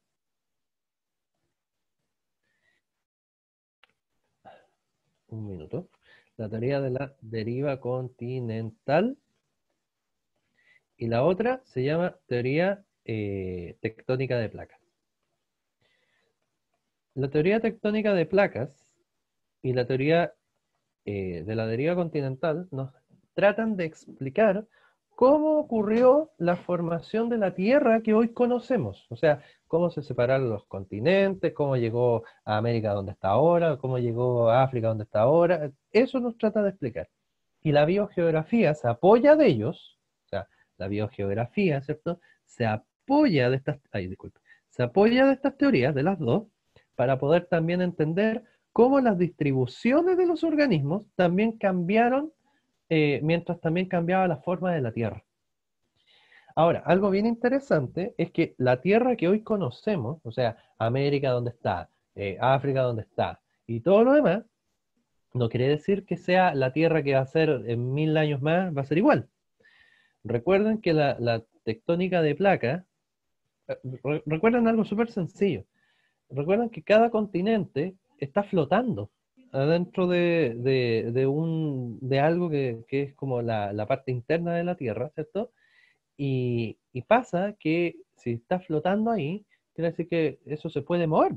Un minuto. La teoría de la deriva continental. Y la otra se llama teoría eh, tectónica de placas. La teoría tectónica de placas y la teoría eh, de la deriva continental nos tratan de explicar cómo ocurrió la formación de la Tierra que hoy conocemos. O sea, cómo se separaron los continentes, cómo llegó a América donde está ahora, cómo llegó a África donde está ahora. Eso nos trata de explicar. Y la biogeografía se apoya de ellos, o sea, la biogeografía, ¿cierto? Se apoya de estas, ay, disculpe, se apoya de estas teorías, de las dos, para poder también entender cómo las distribuciones de los organismos también cambiaron eh, mientras también cambiaba la forma de la Tierra. Ahora, algo bien interesante es que la Tierra que hoy conocemos, o sea, América donde está, eh, África donde está y todo lo demás, no quiere decir que sea la Tierra que va a ser en mil años más, va a ser igual. Recuerden que la, tectónica de placa, eh, recuerdan recuerden algo súper sencillo, recuerden que cada continente está flotando adentro de, un, de algo que, es como la, parte interna de la Tierra, ¿cierto? Y, pasa que si está flotando ahí, quiere decir que eso se puede mover,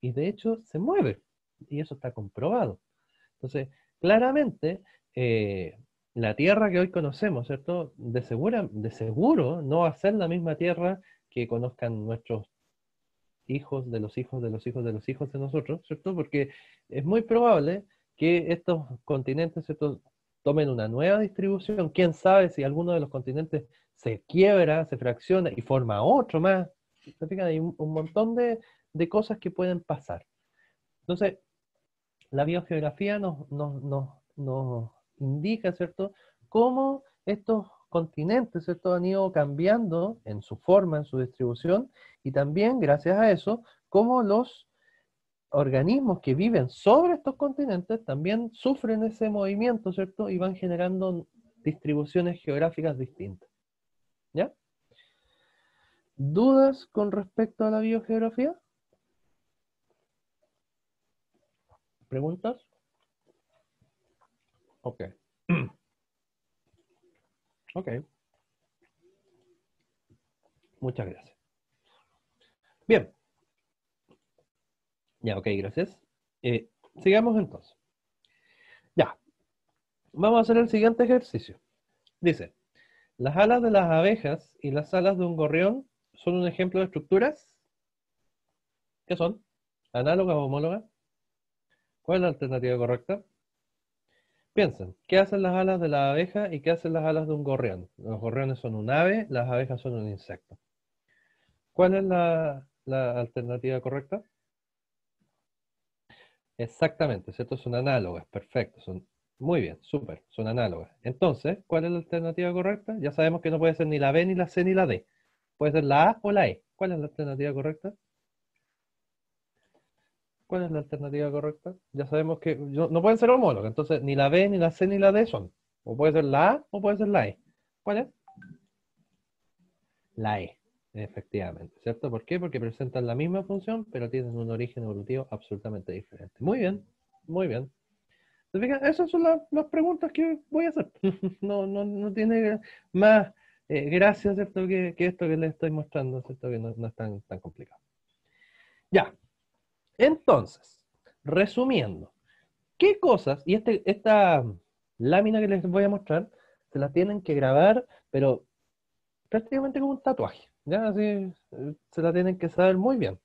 y de hecho se mueve, y eso está comprobado. Entonces, claramente, eh, la Tierra que hoy conocemos, ¿cierto? De, segura, de seguro no va a ser la misma Tierra que conozcan nuestros hijos de los hijos de los hijos de los hijos de nosotros, ¿cierto? Porque es muy probable que estos continentes, ¿cierto? tomen una nueva distribución, quién sabe si alguno de los continentes se quiebra, se fracciona y forma otro más. Hay un, montón de, cosas que pueden pasar. Entonces, la biogeografía nos, nos, nos indica, ¿cierto?, cómo estos continentes, cierto, han ido cambiando en su forma, en su distribución, y también gracias a eso, como los organismos que viven sobre estos continentes también sufren ese movimiento, ¿cierto? Y van generando distribuciones geográficas distintas. ¿Ya? ¿Dudas con respecto a la biogeografía? ¿Preguntas? Ok. Ok. Muchas gracias. Bien. Ya, ok, gracias. Eh, sigamos entonces. Ya. Vamos a hacer el siguiente ejercicio. Dice, las alas de las abejas y las alas de un gorrión son un ejemplo de estructuras. ¿Qué son? ¿Análogas o homólogas? ¿Cuál es la alternativa correcta? Piensen, ¿qué hacen las alas de la abeja y qué hacen las alas de un gorrión? Los gorriones son un ave, las abejas son un insecto. ¿Cuál es la, alternativa correcta? Exactamente, ¿cierto? Son análogas, perfecto, son muy bien, súper, son análogas. Entonces, ¿cuál es la alternativa correcta? Ya sabemos que no puede ser ni la B, ni la C, ni la D. Puede ser la A o la E. ¿Cuál es la alternativa correcta? ¿Cuál es la alternativa correcta? Ya sabemos que no pueden ser homólogos, entonces ni la B, ni la C, ni la D son. O puede ser la A o puede ser la E. ¿Cuál es? La E, efectivamente, ¿cierto? ¿Por qué? Porque presentan la misma función, pero tienen un origen evolutivo absolutamente diferente. Muy bien, muy bien. ¿Se Esas son las, preguntas que voy a hacer. no, tiene más eh, gracia gracias, ¿cierto? Que, esto que les estoy mostrando, ¿cierto? Que no, es tan, tan complicado. Ya, entonces, resumiendo, ¿qué cosas? Y este, esta lámina que les voy a mostrar, se la tienen que grabar, pero prácticamente como un tatuaje. ¿ya? Así, eh, se la tienen que saber muy bien.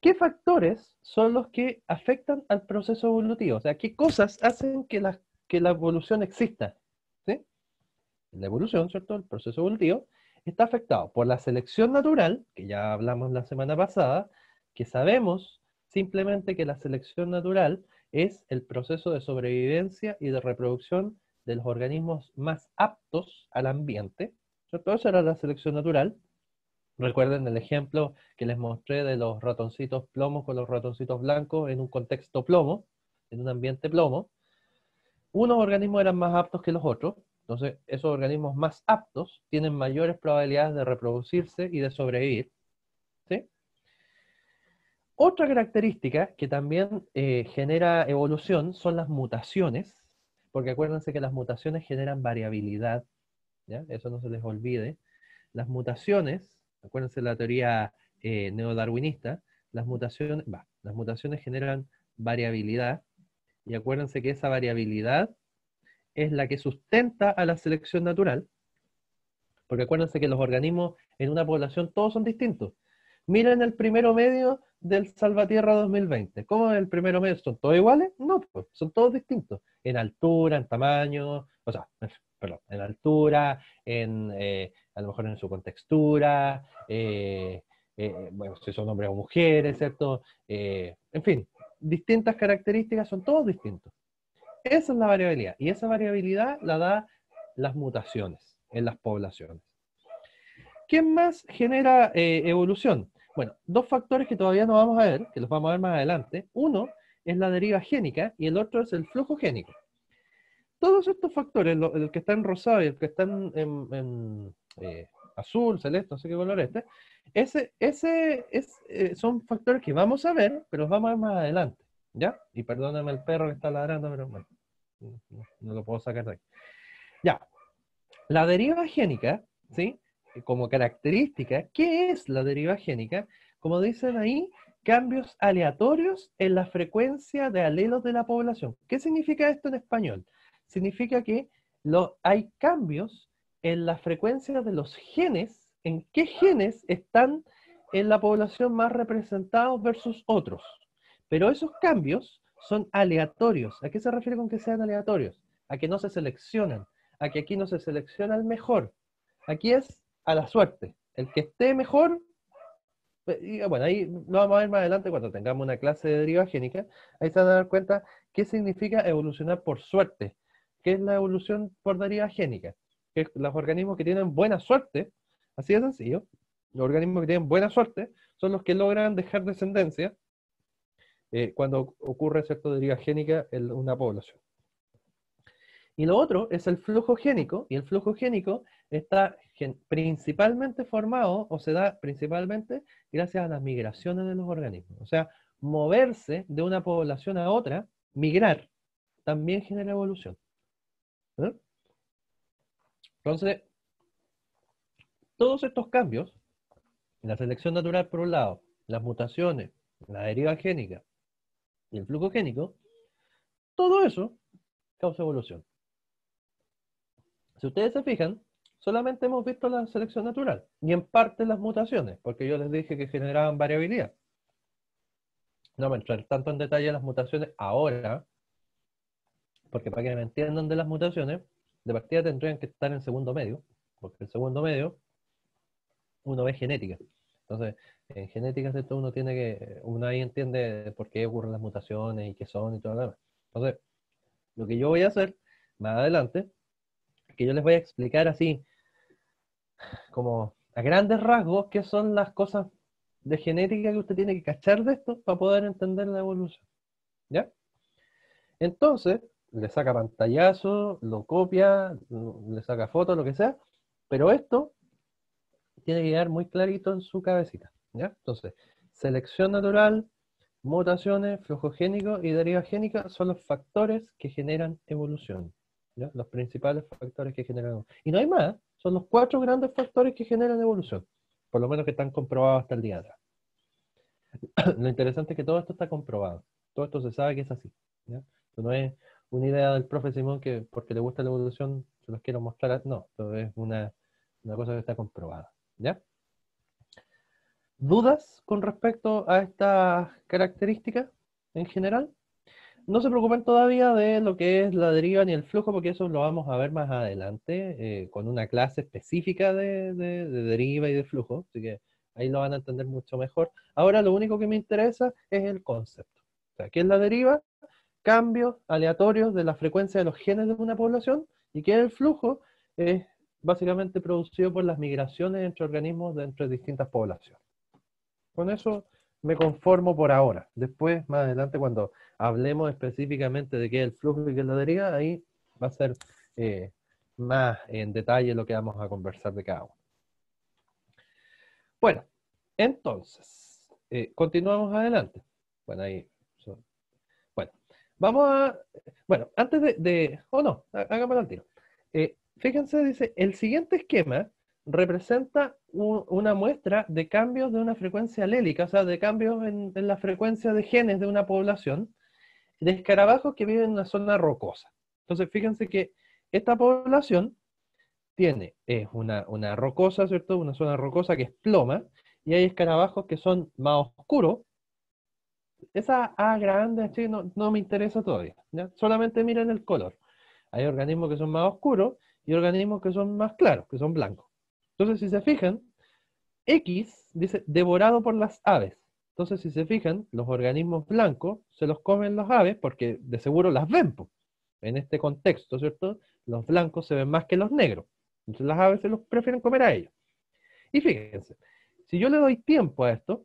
¿Qué factores son los que afectan al proceso evolutivo? O sea, ¿qué cosas hacen que la, que la evolución exista? ¿Sí? La evolución, ¿cierto? El proceso evolutivo está afectado por la selección natural, que ya hablamos la semana pasada, que sabemos simplemente que la selección natural es el proceso de sobrevivencia y de reproducción de los organismos más aptos al ambiente. Todo eso era la selección natural. Recuerden el ejemplo que les mostré de los ratoncitos plomos con los ratoncitos blancos en un contexto plomo, en un ambiente plomo. Unos organismos eran más aptos que los otros, entonces esos organismos más aptos tienen mayores probabilidades de reproducirse y de sobrevivir. ¿sí? Otra característica que también eh, genera evolución son las mutaciones, porque acuérdense que las mutaciones generan variabilidad, ¿ya? eso no se les olvide. Las mutaciones, acuérdense la teoría eh, neodarwinista, las mutaciones, las mutaciones generan variabilidad, y acuérdense que esa variabilidad es la que sustenta a la selección natural, porque acuérdense que los organismos en una población todos son distintos. Miren el primero medio del Salvatierra 2020. ¿Cómo en el primero mes? ¿Son todos iguales? No, pues, son todos distintos. En altura, en tamaño, o sea, perdón, en altura, en, eh, a lo mejor en su contextura, eh, eh, bueno, si son hombres o mujeres, ¿cierto? en fin, distintas características, son todos distintos. Esa es la variabilidad, y esa variabilidad la da las mutaciones en las poblaciones. ¿Quién más genera evolución? Bueno, dos factores que todavía no vamos a ver, que los vamos a ver más adelante. Uno es la deriva génica y el otro es el flujo génico. Todos estos factores, el que está en rosado y el que está en, eh, azul, celeste, no sé qué color este, ese, es, eh, son factores que vamos a ver, pero los vamos a ver más adelante. ¿Ya? Y perdóname el perro que está ladrando, pero bueno, no, lo puedo sacar de aquí. Ya. La deriva génica, ¿sí? como característica, ¿qué es la deriva génica? Como dicen ahí, cambios aleatorios en la frecuencia de alelos de la población. ¿Qué significa esto en español? Significa que hay cambios en la frecuencia de los genes, en qué genes están en la población más representados versus otros. Pero esos cambios son aleatorios. ¿A qué se refiere con que sean aleatorios? A que no se seleccionan, a que aquí no se selecciona el mejor. Aquí es a la suerte. El que esté mejor, pues, bueno, ahí lo vamos a ver más adelante cuando tengamos una clase de deriva génica, ahí se van a dar cuenta qué significa evolucionar por suerte, qué es la evolución por génica? que los organismos que tienen buena suerte, así de sencillo, los organismos que tienen buena suerte son los que logran dejar descendencia eh, cuando ocurre deriva génica en una población. Y lo otro es el flujo génico, y el flujo génico está principalmente formado o se da principalmente gracias a las migraciones de los organismos. O sea, moverse de una población a otra, migrar, también genera evolución. Entonces, todos estos cambios, la selección natural por un lado, las mutaciones, la deriva génica y el flujo génico, todo eso causa evolución. Si ustedes se fijan, solamente hemos visto la selección natural y en parte las mutaciones, porque yo les dije que generaban variabilidad. No me entrar tanto en detalle las mutaciones ahora, porque para que me entiendan de las mutaciones, de partida tendrían que estar en segundo medio, porque en segundo medio uno ve genética. Entonces, en genética, todo Uno tiene que, uno ahí entiende por qué ocurren las mutaciones y qué son y todo lo demás. Entonces, lo que yo voy a hacer más adelante que yo les voy a explicar así, como a grandes rasgos, qué son las cosas de genética que usted tiene que cachar de esto para poder entender la evolución. ¿Ya? Entonces, le saca pantallazo, lo copia, le saca foto, lo que sea, pero esto tiene que quedar muy clarito en su cabecita. ¿ya? Entonces, selección natural, mutaciones, flujo génico y deriva génica son los factores que generan evolución. Los principales factores que generan. Y no hay más, son los cuatro grandes factores que generan evolución, por lo menos que están comprobados hasta el día de hoy. Lo interesante es que todo esto está comprobado, todo esto se sabe que es así. Esto no es una idea del profe Simón que porque le gusta la evolución se los quiero mostrar, no, esto es una, cosa que está comprobada. ¿Dudas con respecto a estas características en general? No se preocupen todavía de lo que es la deriva ni el flujo, porque eso lo vamos a ver más adelante, eh, con una clase específica de, deriva y de flujo, así que ahí lo van a entender mucho mejor. Ahora lo único que me interesa es el concepto. O ¿qué es la deriva? Cambios aleatorios de la frecuencia de los genes de una población, y que el flujo es básicamente producido por las migraciones entre organismos de entre distintas poblaciones. Con eso me conformo por ahora. Después, más adelante, cuando hablemos específicamente de qué es el flujo y qué es la deriva, ahí va a ser eh, más en detalle lo que vamos a conversar de cada uno. Bueno, entonces, eh, continuamos adelante. Bueno, ahí. bueno, vamos a. Bueno, antes de. o oh no, hágame al tiro. Eh, fíjense, dice: el siguiente esquema representa una muestra de cambios de una frecuencia alélica, o sea, de cambios en, la frecuencia de genes de una población de escarabajos que viven en una zona rocosa. Entonces, fíjense que esta población tiene, es una, rocosa, ¿cierto? Una zona rocosa que es ploma, y hay escarabajos que son más oscuros. Esa A grande no, me interesa todavía, solamente miren el color. Hay organismos que son más oscuros y organismos que son más claros, que son blancos. Entonces, si se fijan, X dice devorado por las aves. Entonces, si se fijan, los organismos blancos se los comen las aves porque de seguro las ven. En este contexto, ¿cierto? Los blancos se ven más que los negros. Entonces, las aves se los prefieren comer a ellos. Y fíjense, si yo le doy tiempo a esto,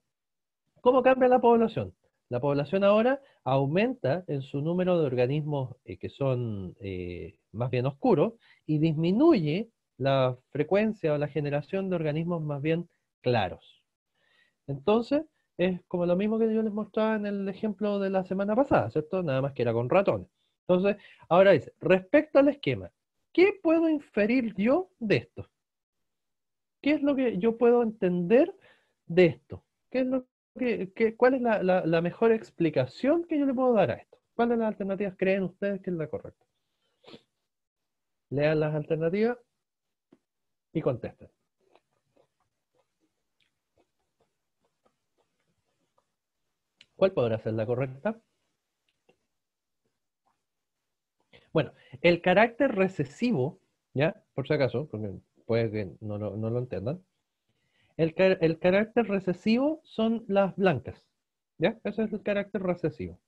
¿cómo cambia la población? La población ahora aumenta en su número de organismos eh, que son eh, más bien oscuros y disminuye la frecuencia o la generación de organismos más bien claros. Entonces, es como lo mismo que yo les mostraba en el ejemplo de la semana pasada, ¿cierto? Nada más que era con ratones. Entonces, ahora dice, respecto al esquema, ¿qué puedo inferir yo de esto? ¿Qué es lo que yo puedo entender de esto? ¿Cuál es la, mejor explicación que yo le puedo dar a esto? ¿Cuáles las alternativas creen ustedes que es la correcta? Lean las alternativas y contesten. ¿Cuál podrá ser la correcta? Bueno, el carácter recesivo, ya, por si acaso, porque puede que no, lo entiendan, el, carácter recesivo son las blancas, ya, ese es el carácter recesivo.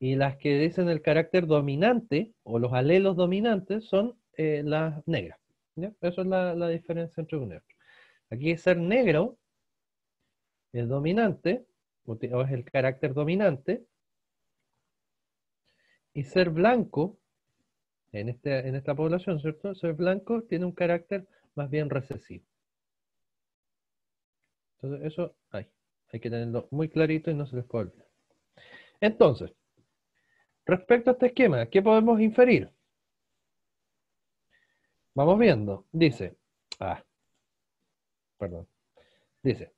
Y las que dicen el carácter dominante o los alelos dominantes son eh, las negras. Eso es la, diferencia entre un negro. Aquí ser negro es dominante, o es el carácter dominante, y ser blanco, en, este, en esta población, ¿cierto? Ser blanco tiene un carácter más bien recesivo. Entonces eso hay, hay que tenerlo muy clarito y no se les puede Entonces, respecto a este esquema, ¿qué podemos inferir? Vamos viendo. Dice. Ah. Perdón. Dice.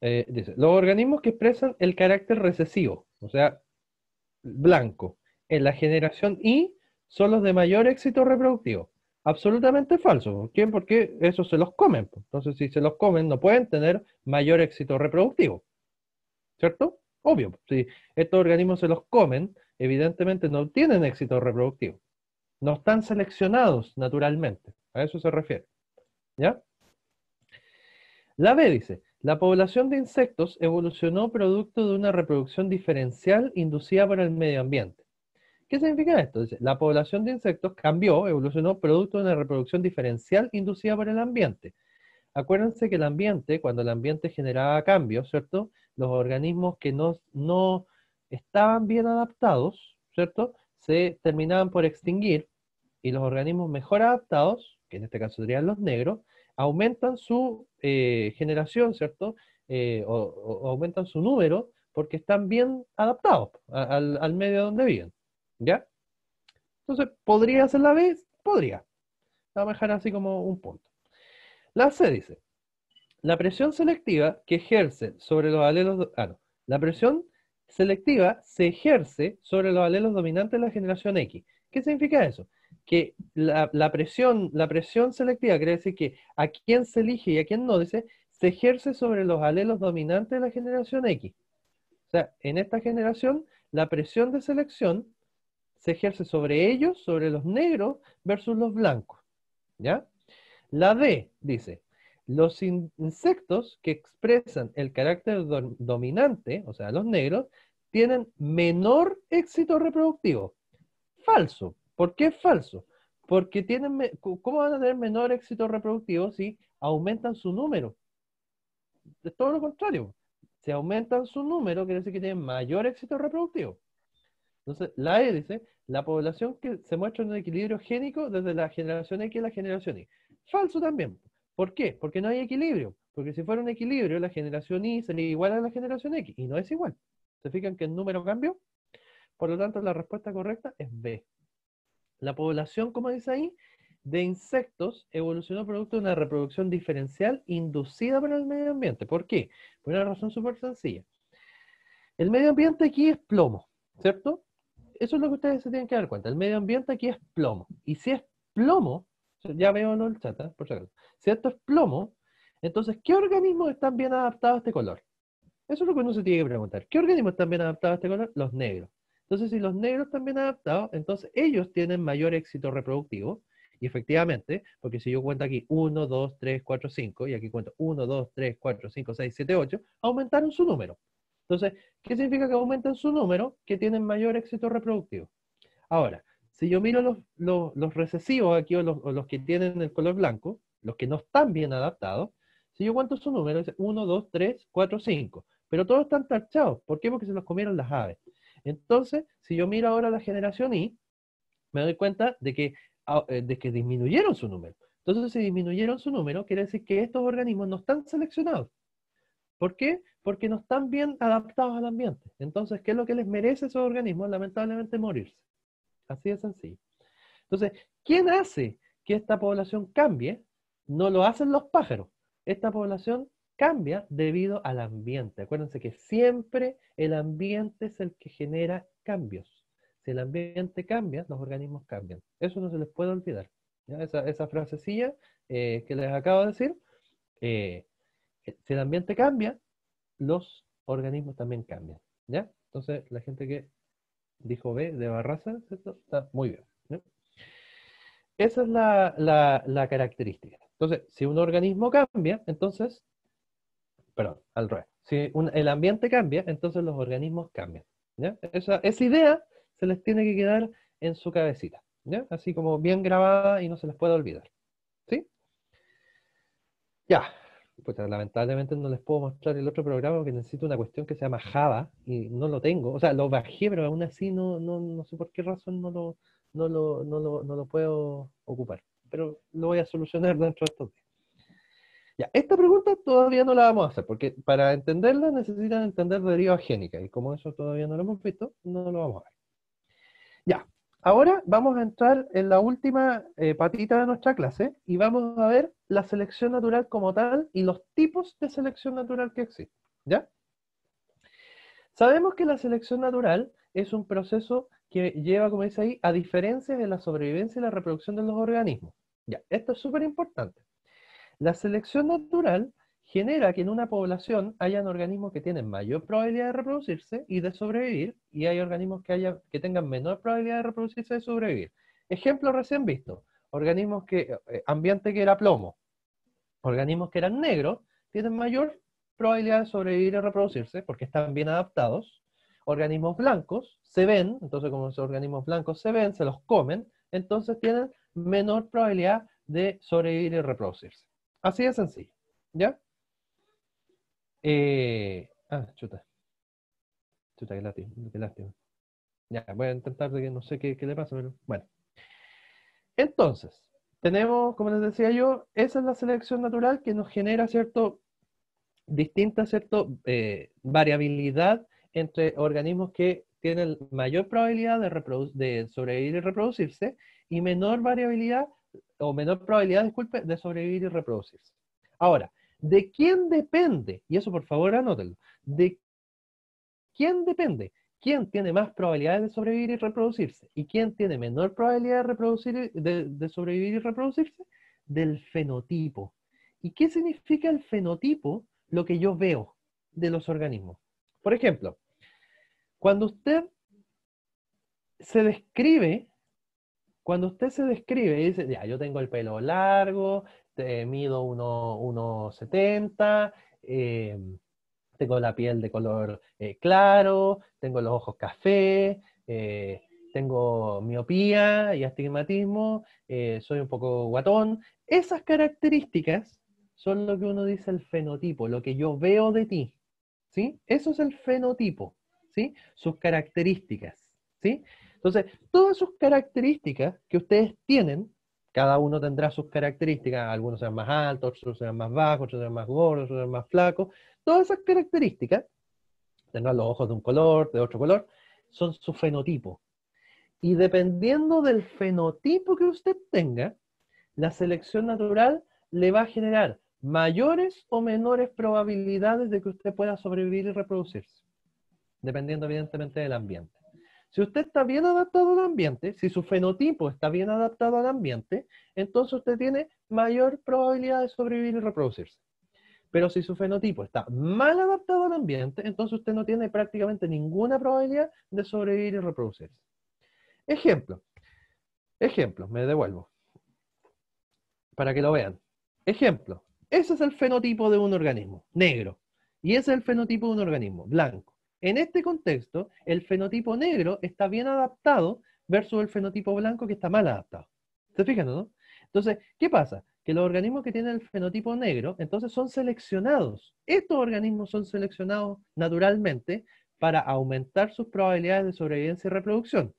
Eh, dice. Los organismos que expresan el carácter recesivo, o sea, blanco, en la generación I, son los de mayor éxito reproductivo. Absolutamente falso. ¿por qué? Porque eso se los comen. Entonces, si se los comen, no pueden tener mayor éxito reproductivo. ¿Cierto? Obvio. Si estos organismos se los comen, evidentemente no tienen éxito reproductivo no están seleccionados naturalmente. A eso se refiere. ¿Ya? La B dice, la población de insectos evolucionó producto de una reproducción diferencial inducida por el medio ambiente. ¿Qué significa esto? la población de insectos cambió, evolucionó producto de una reproducción diferencial inducida por el ambiente. Acuérdense que el ambiente, cuando el ambiente generaba cambios, ¿cierto? Los organismos que no, no estaban bien adaptados, ¿cierto? Se terminaban por extinguir y los organismos mejor adaptados, que en este caso serían los negros, aumentan su eh, generación, ¿cierto? Eh, o, aumentan su número porque están bien adaptados al, al, medio donde viven, ¿ya? Entonces, ¿podría ser la B? Podría. Vamos a dejar así como un punto. La C dice, la presión selectiva que ejerce sobre los alelos... Ah, no. La presión selectiva se ejerce sobre los alelos dominantes de la generación X. ¿Qué significa eso? que la, presión, la presión selectiva, quiere decir que a quién se elige y a quién no, dice, se ejerce sobre los alelos dominantes de la generación X. O sea, en esta generación, la presión de selección se ejerce sobre ellos, sobre los negros versus los blancos. ¿Ya? La D dice, los insectos que expresan el carácter dominante, o sea, los negros, tienen menor éxito reproductivo. Falso. ¿Por qué es falso? Porque tienen, ¿cómo van a tener menor éxito reproductivo si aumentan su número? Es todo lo contrario. Si aumentan su número, quiere decir que tienen mayor éxito reproductivo. Entonces, la E dice, la población que se muestra en un equilibrio génico desde la generación X a la generación Y. Falso también. ¿Por qué? Porque no hay equilibrio. Porque si fuera un equilibrio, la generación Y sería igual a la generación X. Y no es igual. ¿Se fijan que el número cambió? Por lo tanto, la respuesta correcta es B. La población, como dice ahí, de insectos evolucionó producto de una reproducción diferencial inducida por el medio ambiente. ¿Por qué? Por una razón súper sencilla. El medio ambiente aquí es plomo, ¿cierto? Eso es lo que ustedes se tienen que dar cuenta. El medio ambiente aquí es plomo. Y si es plomo, ya veo no el chat, ¿eh? por cierto. Si esto es plomo, entonces, ¿qué organismos están bien adaptados a este color? Eso es lo que uno se tiene que preguntar. ¿Qué organismos están bien adaptados a este color? Los negros. Entonces, si los negros también adaptados, entonces ellos tienen mayor éxito reproductivo. Y efectivamente, porque si yo cuento aquí 1, 2, 3, 4, 5, y aquí cuento 1, 2, 3, 4, 5, 6, 7, 8, aumentaron su número. Entonces, ¿qué significa que aumentan su número? Que tienen mayor éxito reproductivo. Ahora, si yo miro los, recesivos aquí, o los, los, que tienen el color blanco, los que no están bien adaptados, si yo cuento su número, es 1, 2, 3, 4, 5. Pero todos están tachados. ¿Por qué? Porque se los comieron las aves. Entonces, si yo miro ahora la generación Y, me doy cuenta de que, ah, eh, de que disminuyeron su número. Entonces, si disminuyeron su número, quiere decir que estos organismos no están seleccionados. ¿Por qué? Porque no están bien adaptados al ambiente. Entonces, ¿qué es lo que les merece a esos organismos? Lamentablemente morirse. Así de sencillo. Entonces, ¿quién hace que esta población cambie? No lo hacen los pájaros. Esta población cambia debido al ambiente. Acuérdense que siempre el ambiente es el que genera cambios. Si el ambiente cambia, los organismos cambian. Eso no se les puede olvidar. Esa, frasecilla eh, que les acabo de decir, eh, eh, si el ambiente cambia, los organismos también cambian. ¿ya? Entonces, la gente que dijo B de Barraza, está muy bien. Esa es la, la característica. Entonces, si un organismo cambia, entonces perdón, al revés. Si el ambiente cambia, entonces los organismos cambian. Esa, idea se les tiene que quedar en su cabecita, así como bien grabada y no se les puede olvidar. ¿Sí? Ya. Pues lamentablemente no les puedo mostrar el otro programa porque necesito una cuestión que se llama Java y no lo tengo. O sea, lo bajé, pero aún así no, no, no sé por qué razón no lo, no lo, no lo, no lo puedo ocupar. Pero lo voy a solucionar dentro de estos días. Ya, esta pregunta todavía no la vamos a hacer, porque para entenderla necesitan entender deriva génica, y como eso todavía no lo hemos visto, no lo vamos a ver. Ya, ahora vamos a entrar en la última eh, patita de nuestra clase, y vamos a ver la selección natural como tal, y los tipos de selección natural que existen, ¿ya? Sabemos que la selección natural es un proceso que lleva, como dice ahí, a diferencias en la sobrevivencia y la reproducción de los organismos. Ya, esto es súper importante. La selección natural genera que en una población hayan organismos que tienen mayor probabilidad de reproducirse y de sobrevivir, y hay organismos que, tengan menor probabilidad de reproducirse y de sobrevivir. Ejemplo recién visto, organismos que, eh, eh, ambiente que era plomo, organismos que eran negros, tienen mayor probabilidad de sobrevivir y reproducirse porque están bien adaptados. Organismos blancos se ven, entonces como esos organismos blancos se ven, se los comen, entonces tienen menor probabilidad de sobrevivir y reproducirse. Así de sencillo, ¿ya? Eh, ah, chuta. Chuta, qué lástima, qué lástima. Ya, voy a intentar de que no sé qué, le pasa, pero bueno. Entonces, tenemos, como les decía yo, esa es la selección natural que nos genera, ¿cierto? Distinta, ¿cierto? Eh, variabilidad entre organismos que tienen mayor probabilidad de, de sobrevivir y reproducirse y menor variabilidad o menor probabilidad, disculpe, de sobrevivir y reproducirse. Ahora, ¿de quién depende? Y eso por favor anótelo. ¿De quién depende? ¿Quién tiene más probabilidades de sobrevivir y reproducirse? ¿Y quién tiene menor probabilidad de, de sobrevivir y reproducirse? Del fenotipo. ¿Y qué significa el fenotipo? Lo que yo veo de los organismos. Por ejemplo, cuando usted se describe cuando usted se describe y dice, yo tengo el pelo largo, mido 1,70, eh, tengo la piel de color eh, claro, tengo los ojos café, eh, tengo miopía y astigmatismo, soy un poco guatón. Esas características son lo que uno dice el fenotipo, lo que yo veo de ti. ¿sí? Eso es el fenotipo, ¿sí? sus características. ¿sí? Entonces, todas sus características que ustedes tienen, cada uno tendrá sus características, algunos sean más altos, otros sean más bajos, otros serán más gordos, otros serán más flacos, todas esas características, tener los ojos de un color, de otro color, son su fenotipo. Y dependiendo del fenotipo que usted tenga, la selección natural le va a generar mayores o menores probabilidades de que usted pueda sobrevivir y reproducirse, dependiendo evidentemente del ambiente. Si usted está bien adaptado al ambiente, si su fenotipo está bien adaptado al ambiente, entonces usted tiene mayor probabilidad de sobrevivir y reproducirse. Pero si su fenotipo está mal adaptado al ambiente, entonces usted no tiene prácticamente ninguna probabilidad de sobrevivir y reproducirse. Ejemplo. Ejemplo, me devuelvo. Para que lo vean. Ejemplo. Ese es el fenotipo de un organismo, negro. Y ese es el fenotipo de un organismo, blanco. En este contexto, el fenotipo negro está bien adaptado versus el fenotipo blanco que está mal adaptado. ¿Se fijan, no? Entonces, ¿qué pasa? Que los organismos que tienen el fenotipo negro, entonces son seleccionados. Estos organismos son seleccionados naturalmente para aumentar sus probabilidades de sobrevivencia y reproducción.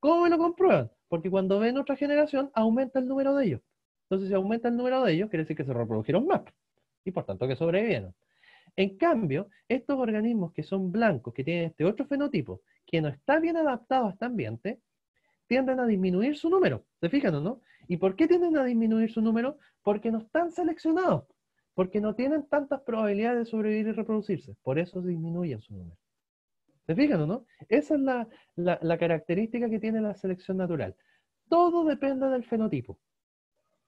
¿Cómo me lo comprueban? Porque cuando ven otra generación, aumenta el número de ellos. Entonces, si aumenta el número de ellos, quiere decir que se reprodujeron más y por tanto que sobrevivieron. En cambio, estos organismos que son blancos, que tienen este otro fenotipo, que no está bien adaptado a este ambiente, tienden a disminuir su número. ¿Se fijan o no? ¿Y por qué tienden a disminuir su número? Porque no están seleccionados, porque no tienen tantas probabilidades de sobrevivir y reproducirse. Por eso disminuyen su número. ¿Se fijan o no? Esa es la, la característica que tiene la selección natural. Todo depende del fenotipo.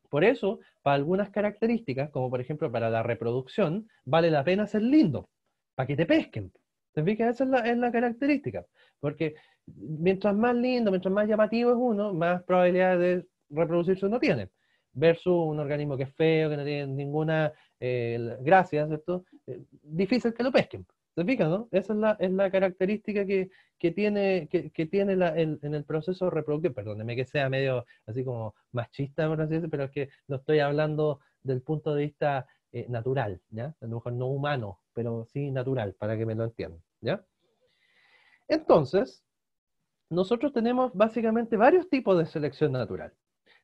Por eso, para algunas características, como por ejemplo para la reproducción, vale la pena ser lindo, para que te pesquen. ¿Te fijas? Esa es la, característica. Porque mientras más lindo, mientras más llamativo es uno, más probabilidad de reproducirse uno tiene. Versus un organismo que es feo, que no tiene ninguna eh, gracia, ¿cierto? Eh, difícil que lo pesquen. ¿Se no? Esa es la, característica que, tiene, que, tiene en el proceso reproductivo. Perdóneme que sea medio así como machista, por así decirlo, pero es que lo estoy hablando del punto de vista eh, natural, ¿ya? A lo mejor no humano, pero sí natural, para que me lo entiendan, ¿ya? Entonces, nosotros tenemos básicamente varios tipos de selección natural.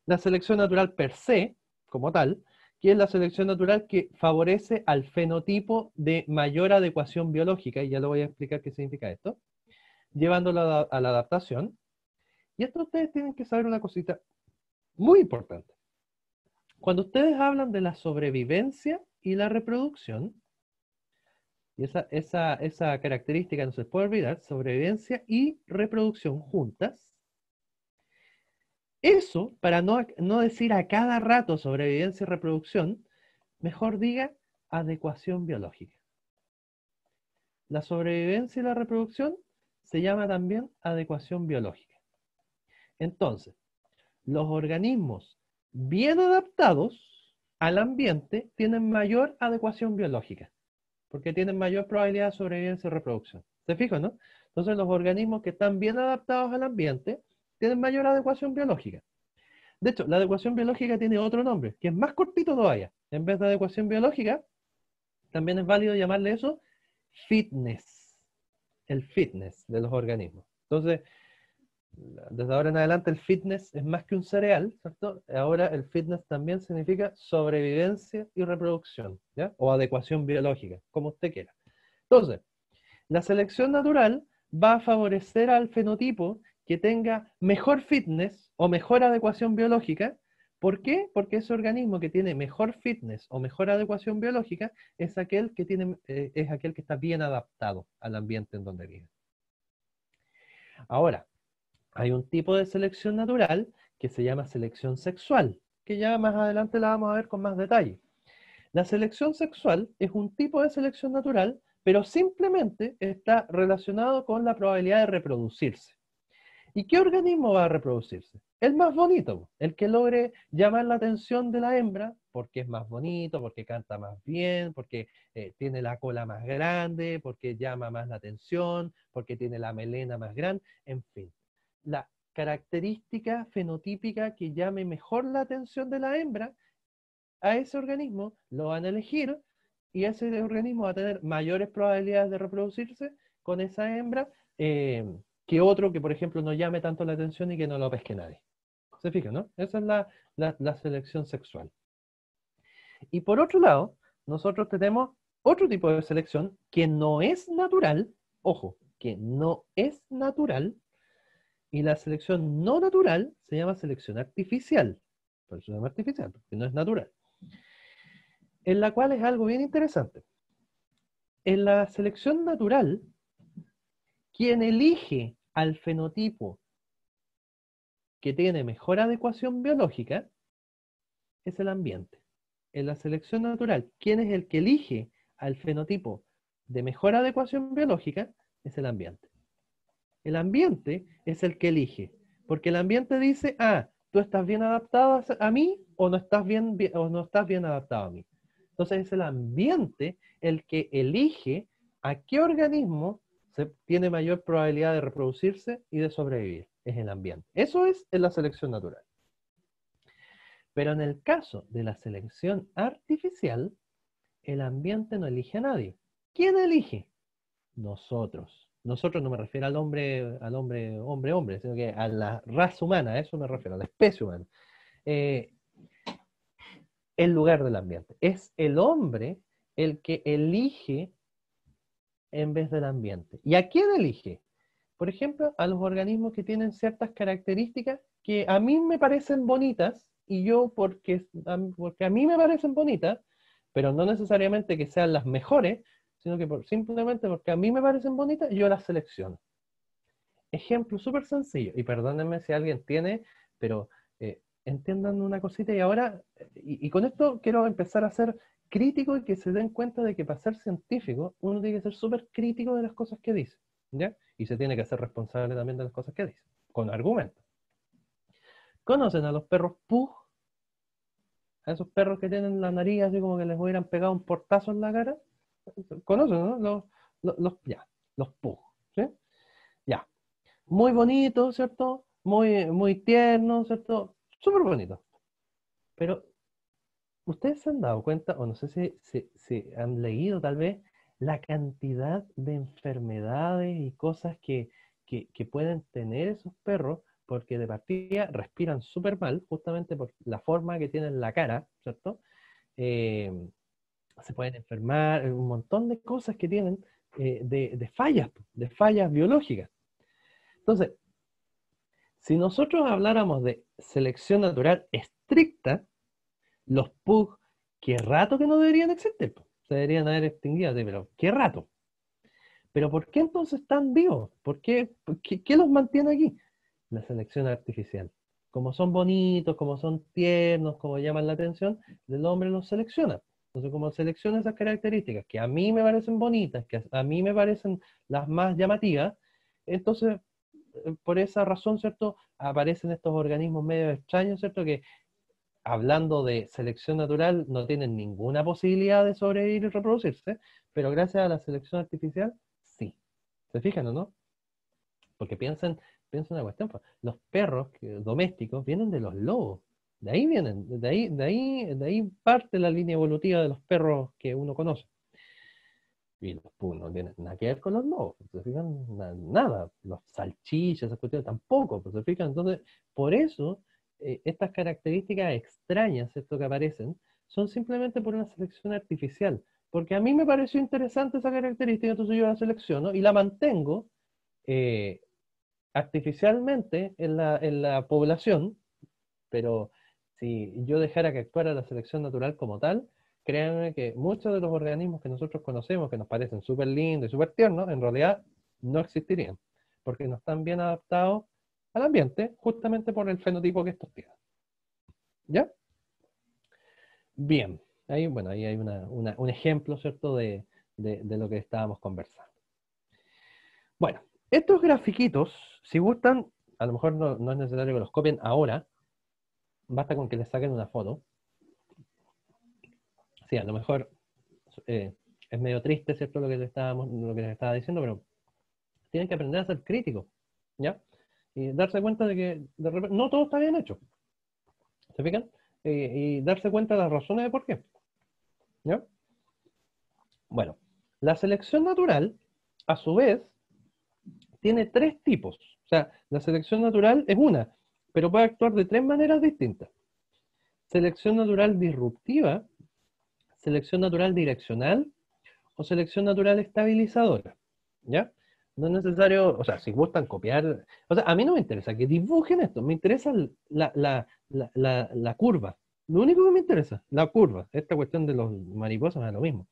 La selección natural per se, como tal, que es la selección natural que favorece al fenotipo de mayor adecuación biológica, y ya lo voy a explicar qué significa esto, llevándolo a la, adaptación. Y esto ustedes tienen que saber una cosita muy importante. Cuando ustedes hablan de la sobrevivencia y la reproducción, y esa, esa característica no se puede olvidar, sobrevivencia y reproducción juntas, eso, para no, decir a cada rato sobrevivencia y reproducción, mejor diga adecuación biológica. La sobrevivencia y la reproducción se llama también adecuación biológica. Entonces, los organismos bien adaptados al ambiente tienen mayor adecuación biológica, porque tienen mayor probabilidad de sobrevivencia y reproducción. ¿Se fijan, no? Entonces, los organismos que están bien adaptados al ambiente tienen mayor adecuación biológica. De hecho, la adecuación biológica tiene otro nombre, que es más cortito todavía. En vez de adecuación biológica, también es válido llamarle eso fitness. El fitness de los organismos. Entonces, desde ahora en adelante el fitness es más que un cereal, ¿cierto? Ahora el fitness también significa sobrevivencia y reproducción, ¿ya? O adecuación biológica, como usted quiera. Entonces, la selección natural va a favorecer al fenotipo que tenga mejor fitness o mejor adecuación biológica. ¿Por qué? Porque ese organismo que tiene mejor fitness o mejor adecuación biológica es aquel que, eh, es aquel que está bien adaptado al ambiente en donde vive. Ahora, hay un tipo de selección natural que se llama selección sexual, que ya más adelante la vamos a ver con más detalle. La selección sexual es un tipo de selección natural, pero simplemente está relacionado con la probabilidad de reproducirse. ¿Y qué organismo va a reproducirse? El más bonito, el que logre llamar la atención de la hembra, porque es más bonito, porque canta más bien, porque eh, tiene la cola más grande, porque llama más la atención, porque tiene la melena más grande, en fin. La característica fenotípica que llame mejor la atención de la hembra, a ese organismo lo van a elegir y ese organismo va a tener mayores probabilidades de reproducirse con esa hembra. Eh, que otro que, por ejemplo, no llame tanto la atención y que no lo pesque nadie. ¿Se fija no? Esa es la, la, la selección sexual. Y por otro lado, nosotros tenemos otro tipo de selección que no es natural, ojo, que no es natural, y la selección no natural se llama selección artificial, por eso se llama artificial, porque no es natural, en la cual es algo bien interesante. En la selección natural, quien elige al fenotipo que tiene mejor adecuación biológica es el ambiente. En la selección natural, ¿quién es el que elige al fenotipo de mejor adecuación biológica es el ambiente. El ambiente es el que elige, porque el ambiente dice, ah, tú estás bien adaptado a mí o no estás bien, o no estás bien adaptado a mí. Entonces es el ambiente el que elige a qué organismo tiene mayor probabilidad de reproducirse y de sobrevivir. Es el ambiente. Eso es en la selección natural. Pero en el caso de la selección artificial, el ambiente no elige a nadie. ¿Quién elige? Nosotros. Nosotros no me refiero al hombre, al hombre, hombre, hombre, sino que a la raza humana, a eso me refiero, a la especie humana. Eh, el lugar del ambiente. Es el hombre el que elige en vez del ambiente. ¿Y a quién elige? Por ejemplo, a los organismos que tienen ciertas características que a mí me parecen bonitas y yo porque, porque a mí me parecen bonitas, pero no necesariamente que sean las mejores, sino que simplemente porque a mí me parecen bonitas, yo las selecciono. Ejemplo súper sencillo, y perdónenme si alguien tiene, pero eh, entiendan una cosita y ahora, eh, y, con esto quiero empezar a hacer crítico y que se den cuenta de que para ser científico uno tiene que ser súper crítico de las cosas que dice, ¿ya? Y se tiene que ser responsable también de las cosas que dice, con argumentos. ¿Conocen a los perros pug? A esos perros que tienen la nariz así como que les hubieran pegado un portazo en la cara. ¿Conocen, no? Los, los, ya, pug, ¿sí? Ya. Muy bonito, ¿cierto? Muy, muy tierno, ¿cierto? Súper bonito. Pero ustedes se han dado cuenta, o no sé si, se han leído tal vez, la cantidad de enfermedades y cosas que, pueden tener esos perros, porque de partida respiran súper mal, justamente por la forma que tienen la cara, ¿cierto? Eh, se pueden enfermar, eh, un montón de cosas que tienen eh, de, de fallas, de fallas biológicas. Entonces, si nosotros habláramos de selección natural estricta, los Pug, qué rato que no deberían existir, se deberían haber extinguido, pero qué rato. Pero ¿por qué entonces están vivos? ¿Por qué, qué, qué los mantiene aquí? La selección artificial. Como son bonitos, como son tiernos, como llaman la atención, el hombre los selecciona. Entonces, como selecciona esas características que a mí me parecen bonitas, que a mí me parecen las más llamativas, entonces, eh, por esa razón, ¿cierto? Aparecen estos organismos medio extraños, ¿cierto? Que hablando de selección natural, no tienen ninguna posibilidad de sobrevivir y reproducirse, pero gracias a la selección artificial, sí. ¿Se fijan o no? Porque piensen, piensen una cuestión, pues, los perros domésticos vienen de los lobos. De ahí vienen, de ahí, de ahí, de ahí parte la línea evolutiva de los perros que uno conoce. Y los no tienen nada que ver con los lobos, pues, ¿se fijan? Nada, los salchichas, esas cuestiones tampoco, pues, ¿se fijan? Entonces, por eso eh, estas características extrañas, esto que aparecen, son simplemente por una selección artificial. Porque a mí me pareció interesante esa característica, entonces yo la selecciono y la mantengo eh, artificialmente en la, en la población, pero si yo dejara que actuara la selección natural como tal, créanme que muchos de los organismos que nosotros conocemos, que nos parecen súper lindos y súper tiernos, en realidad no existirían, porque no están bien adaptados al ambiente justamente por el fenotipo que estos tienen. ¿Ya? Bien, ahí, bueno, ahí hay un ejemplo, ¿cierto?, de, lo que estábamos conversando. Bueno, estos grafiquitos, si gustan, a lo mejor no, es necesario que los copien ahora, basta con que les saquen una foto. Sí, a lo mejor eh, es medio triste, ¿cierto?, lo que, estábamos, lo que les estaba diciendo, pero tienen que aprender a ser críticos, ¿ya? y darse cuenta de que de repente, no todo está bien hecho. ¿Se fijan? Y, y darse cuenta de las razones de por qué. ¿Ya? Bueno, la selección natural, a su vez, tiene tres tipos. O sea, la selección natural es una, pero puede actuar de tres maneras distintas. Selección natural disruptiva, selección natural direccional o selección natural estabilizadora. ¿Ya? No es necesario, o sea, si gustan copiar, o sea, a mí no me interesa que dibujen esto, me interesa la, curva. Lo único que me interesa, la curva. Esta cuestión de los mariposas es lo mismo.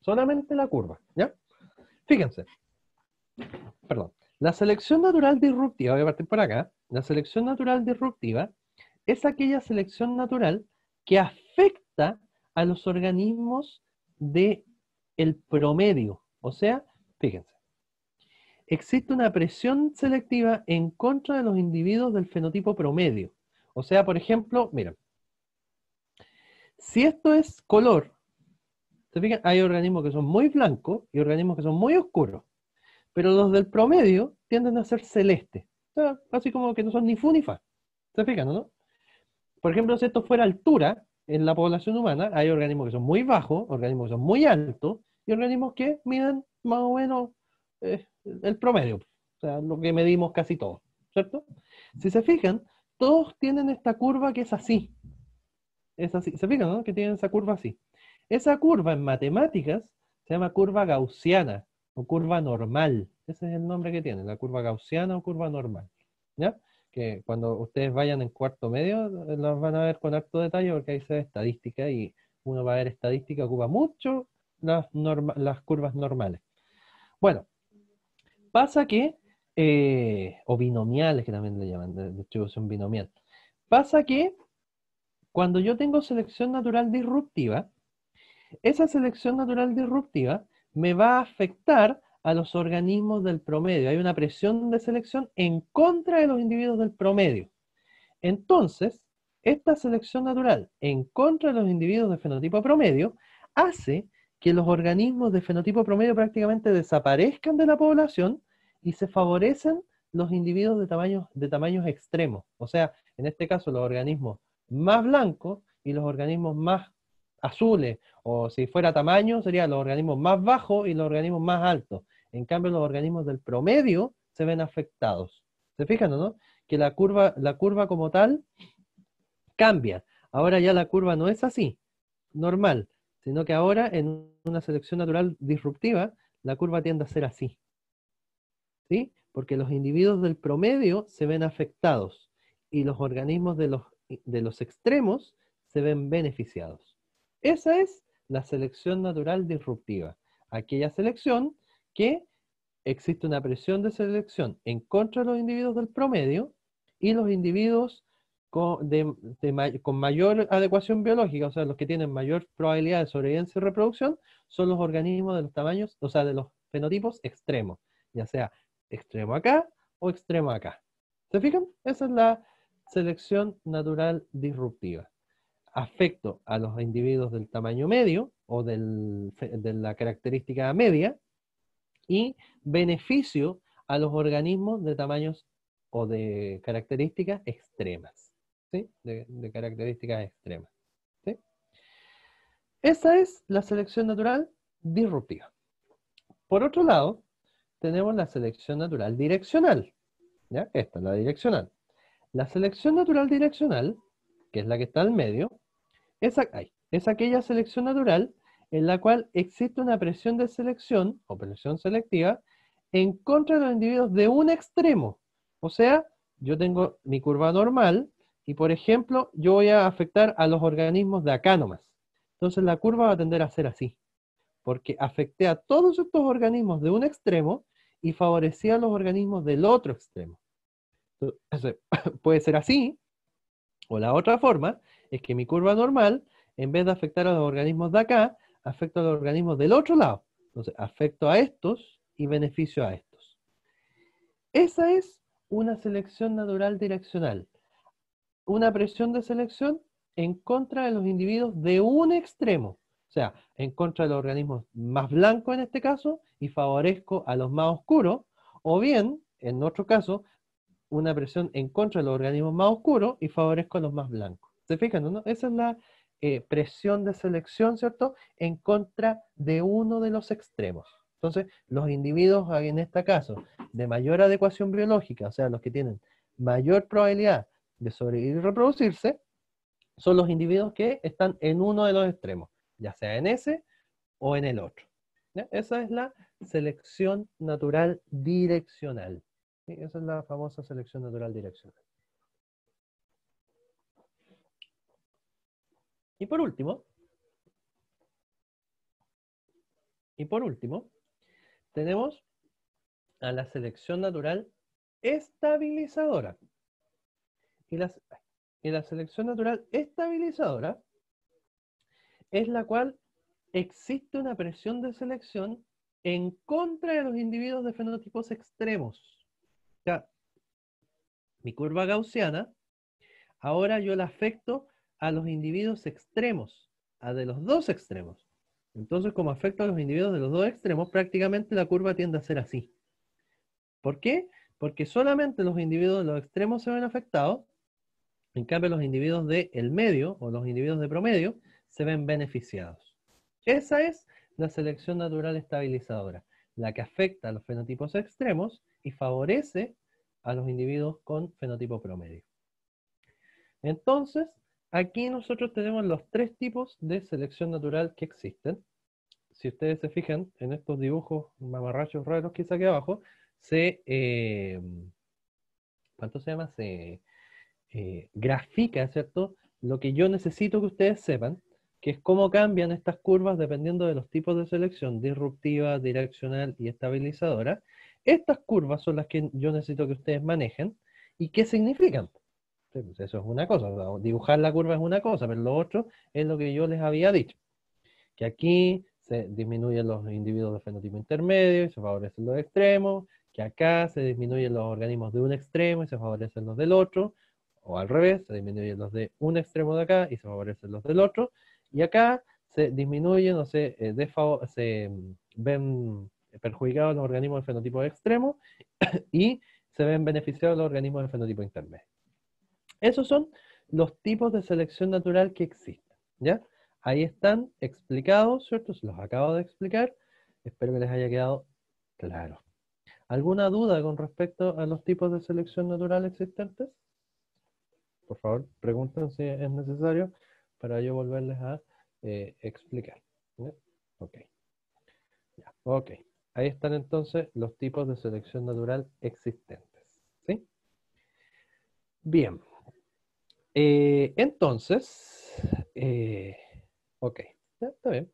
Solamente la curva, ¿ya? Fíjense. Perdón. La selección natural disruptiva, voy a partir por acá. La selección natural disruptiva es aquella selección natural que afecta a los organismos del el promedio. O sea, fíjense, existe una presión selectiva en contra de los individuos del fenotipo promedio. O sea, por ejemplo, mira, si esto es color, ¿se fijan? Hay organismos que son muy blancos y organismos que son muy oscuros, pero los del promedio tienden a ser celeste, O sea, así como que no son ni fu ni fa. ¿Se fijan, no? Por ejemplo, si esto fuera altura en la población humana, hay organismos que son muy bajos, organismos que son muy altos y organismos que miden más o menos eh, el promedio, o sea, lo que medimos casi todos, ¿cierto? Si se fijan, todos tienen esta curva que es así. Es así. ¿Se fijan, no? Que tienen esa curva así. Esa curva en matemáticas se llama curva gaussiana o curva normal. Ese es el nombre que tiene, la curva gaussiana o curva normal. ¿Ya? Que cuando ustedes vayan en cuarto medio, las van a ver con harto detalle porque ahí se ve estadística y uno va a ver estadística, ocupa mucho las, las curvas normales. Bueno, Pasa que, eh, o binomiales que también le llaman, de distribución binomial, pasa que cuando yo tengo selección natural disruptiva, esa selección natural disruptiva me va a afectar a los organismos del promedio. Hay una presión de selección en contra de los individuos del promedio. Entonces, esta selección natural en contra de los individuos de fenotipo promedio hace que los organismos de fenotipo promedio prácticamente desaparezcan de la población y se favorecen los individuos de tamaños, de tamaños extremos. O sea, en este caso los organismos más blancos y los organismos más azules, o si fuera tamaño, serían los organismos más bajos y los organismos más altos. En cambio, los organismos del promedio se ven afectados. ¿Se fijan o no? Que la curva, la curva como tal cambia. Ahora ya la curva no es así, normal sino que ahora en una selección natural disruptiva, la curva tiende a ser así. ¿Sí? Porque los individuos del promedio se ven afectados y los organismos de los, de los extremos se ven beneficiados. Esa es la selección natural disruptiva, aquella selección que existe una presión de selección en contra de los individuos del promedio y los individuos con, mayor adecuación biológica, o sea, los que tienen mayor probabilidad de sobrevivencia y reproducción, son los organismos de los tamaños, o sea, de los fenotipos extremos, ya sea extremo acá o extremo acá. ¿Se fijan? Esa es la selección natural disruptiva. Afecto a los individuos del tamaño medio o de la característica media y beneficio a los organismos de tamaños o de características extremas de, características extremas. ¿sí? Esa es la selección natural disruptiva. Por otro lado, tenemos la selección natural direccional. ¿ya? Esta es la direccional. La selección natural direccional, que es la que está al medio, es, es aquella selección natural en la cual existe una presión de selección o presión selectiva en contra de los individuos de un extremo. O sea, yo tengo mi curva normal, y por ejemplo, yo voy a afectar a los organismos de acá nomás. Entonces la curva va a tender a ser así, porque afecté a todos estos organismos de un extremo y favorecí a los organismos del otro extremo. puede ser así, o la otra forma, es que mi curva normal, en vez de afectar a los organismos de acá, afecta a los organismos del otro lado. Entonces, afecto a estos y beneficio a estos. Esa es una selección natural direccional una presión de selección en contra de los individuos de un extremo. O sea, en contra de los organismos más blancos en este caso y favorezco a los más oscuros, o bien, en otro caso, una presión en contra de los organismos más oscuros y favorezco a los más blancos. ¿Se fijan? ¿no? Esa es la eh, presión de selección, ¿cierto? En contra de uno de los extremos. Entonces, los individuos en este caso de mayor adecuación biológica, o sea, los que tienen mayor probabilidad de sobrevivir y reproducirse, son los individuos que están en uno de los extremos, ya sea en ese o en el otro. Esa es la selección natural direccional. Esa es la famosa selección natural direccional. Y por último, y por último, tenemos a la selección natural estabilizadora que la selección natural estabilizadora es la cual existe una presión de selección en contra de los individuos de fenotipos extremos. O sea, mi curva gaussiana, ahora yo la afecto a los individuos extremos, a de los dos extremos. Entonces, como afecto a los individuos de los dos extremos, prácticamente la curva tiende a ser así. ¿Por qué? Porque solamente los individuos de los extremos se ven afectados en cambio, los individuos del el medio o los individuos de promedio se ven beneficiados. Esa es la selección natural estabilizadora, la que afecta a los fenotipos extremos y favorece a los individuos con fenotipo promedio. Entonces, aquí nosotros tenemos los tres tipos de selección natural que existen. Si ustedes se fijan en estos dibujos mamarrachos raros que hice aquí abajo, se... Eh, ¿Cuánto se llama? Se eh, grafica, ¿cierto? Lo que yo necesito que ustedes sepan, que es cómo cambian estas curvas dependiendo de los tipos de selección, disruptiva, direccional y estabilizadora. Estas curvas son las que yo necesito que ustedes manejen. ¿Y qué significan? Pues eso es una cosa, dibujar la curva es una cosa, pero lo otro es lo que yo les había dicho, que aquí se disminuyen los individuos de fenotipo intermedio y se favorecen los extremos, que acá se disminuyen los organismos de un extremo y se favorecen los del otro, o al revés, se disminuyen los de un extremo de acá y se favorecen los del otro, y acá se disminuyen o se, eh, se mm, ven perjudicados los organismos de fenotipo extremo y se ven beneficiados los organismos de fenotipo intermedio. Esos son los tipos de selección natural que existen, ¿ya? Ahí están explicados, ¿cierto? Se los acabo de explicar. Espero que les haya quedado claro. ¿Alguna duda con respecto a los tipos de selección natural existentes? por favor, pregunten si es necesario para yo volverles a eh, explicar. Ok. ok. Ahí están entonces los tipos de selección natural existentes. ¿Sí? Bien. Eh, entonces, eh, ok. está bien.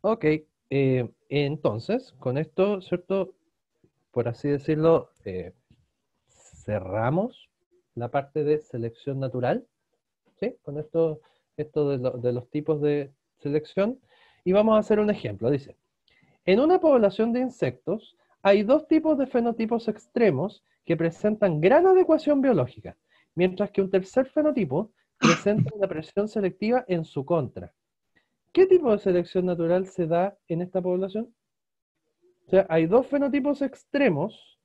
Ok. entonces, con esto, ¿cierto? Por así decirlo, cerramos la parte de selección natural, ¿sí? con esto, esto de, de los tipos de selección. Y vamos a hacer un ejemplo. Dice, en una población de insectos hay dos tipos de fenotipos extremos que presentan gran adecuación biológica, mientras que un tercer fenotipo presenta una presión selectiva en su contra. ¿Qué tipo de selección natural se da en esta población? O sea, hay dos fenotipos extremos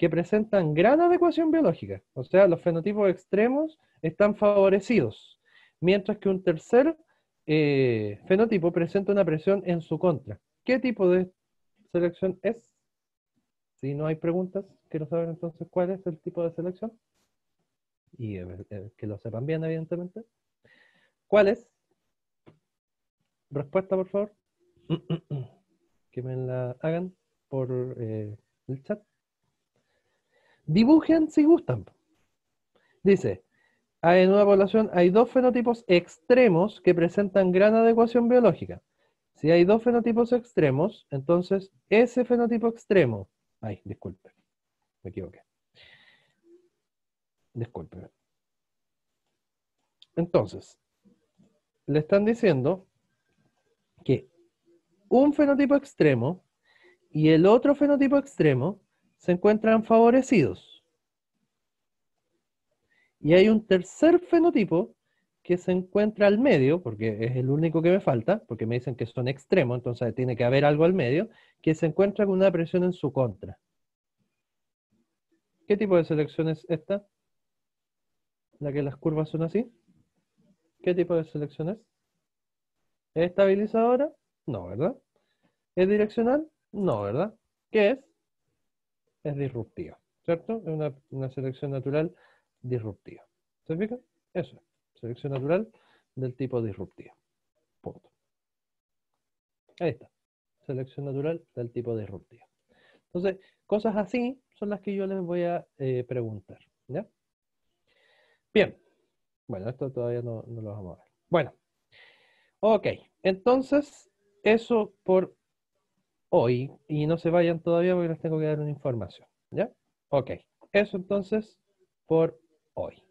que presentan gran adecuación biológica, o sea, los fenotipos extremos están favorecidos, mientras que un tercer eh, fenotipo presenta una presión en su contra. ¿Qué tipo de selección es? Si no hay preguntas, quiero saber entonces cuál es el tipo de selección. Y eh, eh, que lo sepan bien, evidentemente. ¿Cuál es? Respuesta, por favor. que me la hagan por el chat. Dibujen si gustan. Dice, ah, en una población hay dos fenotipos extremos que presentan gran adecuación biológica. Si hay dos fenotipos extremos, entonces ese fenotipo extremo, ay, disculpe, me equivoqué. Disculpe. Entonces, le están diciendo que un fenotipo extremo y el otro fenotipo extremo se encuentran favorecidos. Y hay un tercer fenotipo que se encuentra al medio, porque es el único que me falta, porque me dicen que son extremos, entonces tiene que haber algo al medio, que se encuentra con una presión en su contra. ¿Qué tipo de selección es esta? La que las curvas son así. ¿Qué tipo de selección es? ¿Es estabilizadora? No, ¿verdad? ¿Es direccional? No, ¿verdad? ¿Qué es? es disruptiva, ¿cierto? Es una, selección natural disruptiva. ¿Se fijan? Eso, selección natural del tipo disruptivo. Punto. Ahí está, selección natural del tipo disruptivo. Entonces, cosas así son las que yo les voy a eh, preguntar, ¿ya? Bien, bueno, esto todavía no lo vamos a ver. Bueno, ok, entonces eso por hoy. Y no se vayan todavía porque les tengo que dar una información. ¿Ya? Ok. Eso entonces por hoy.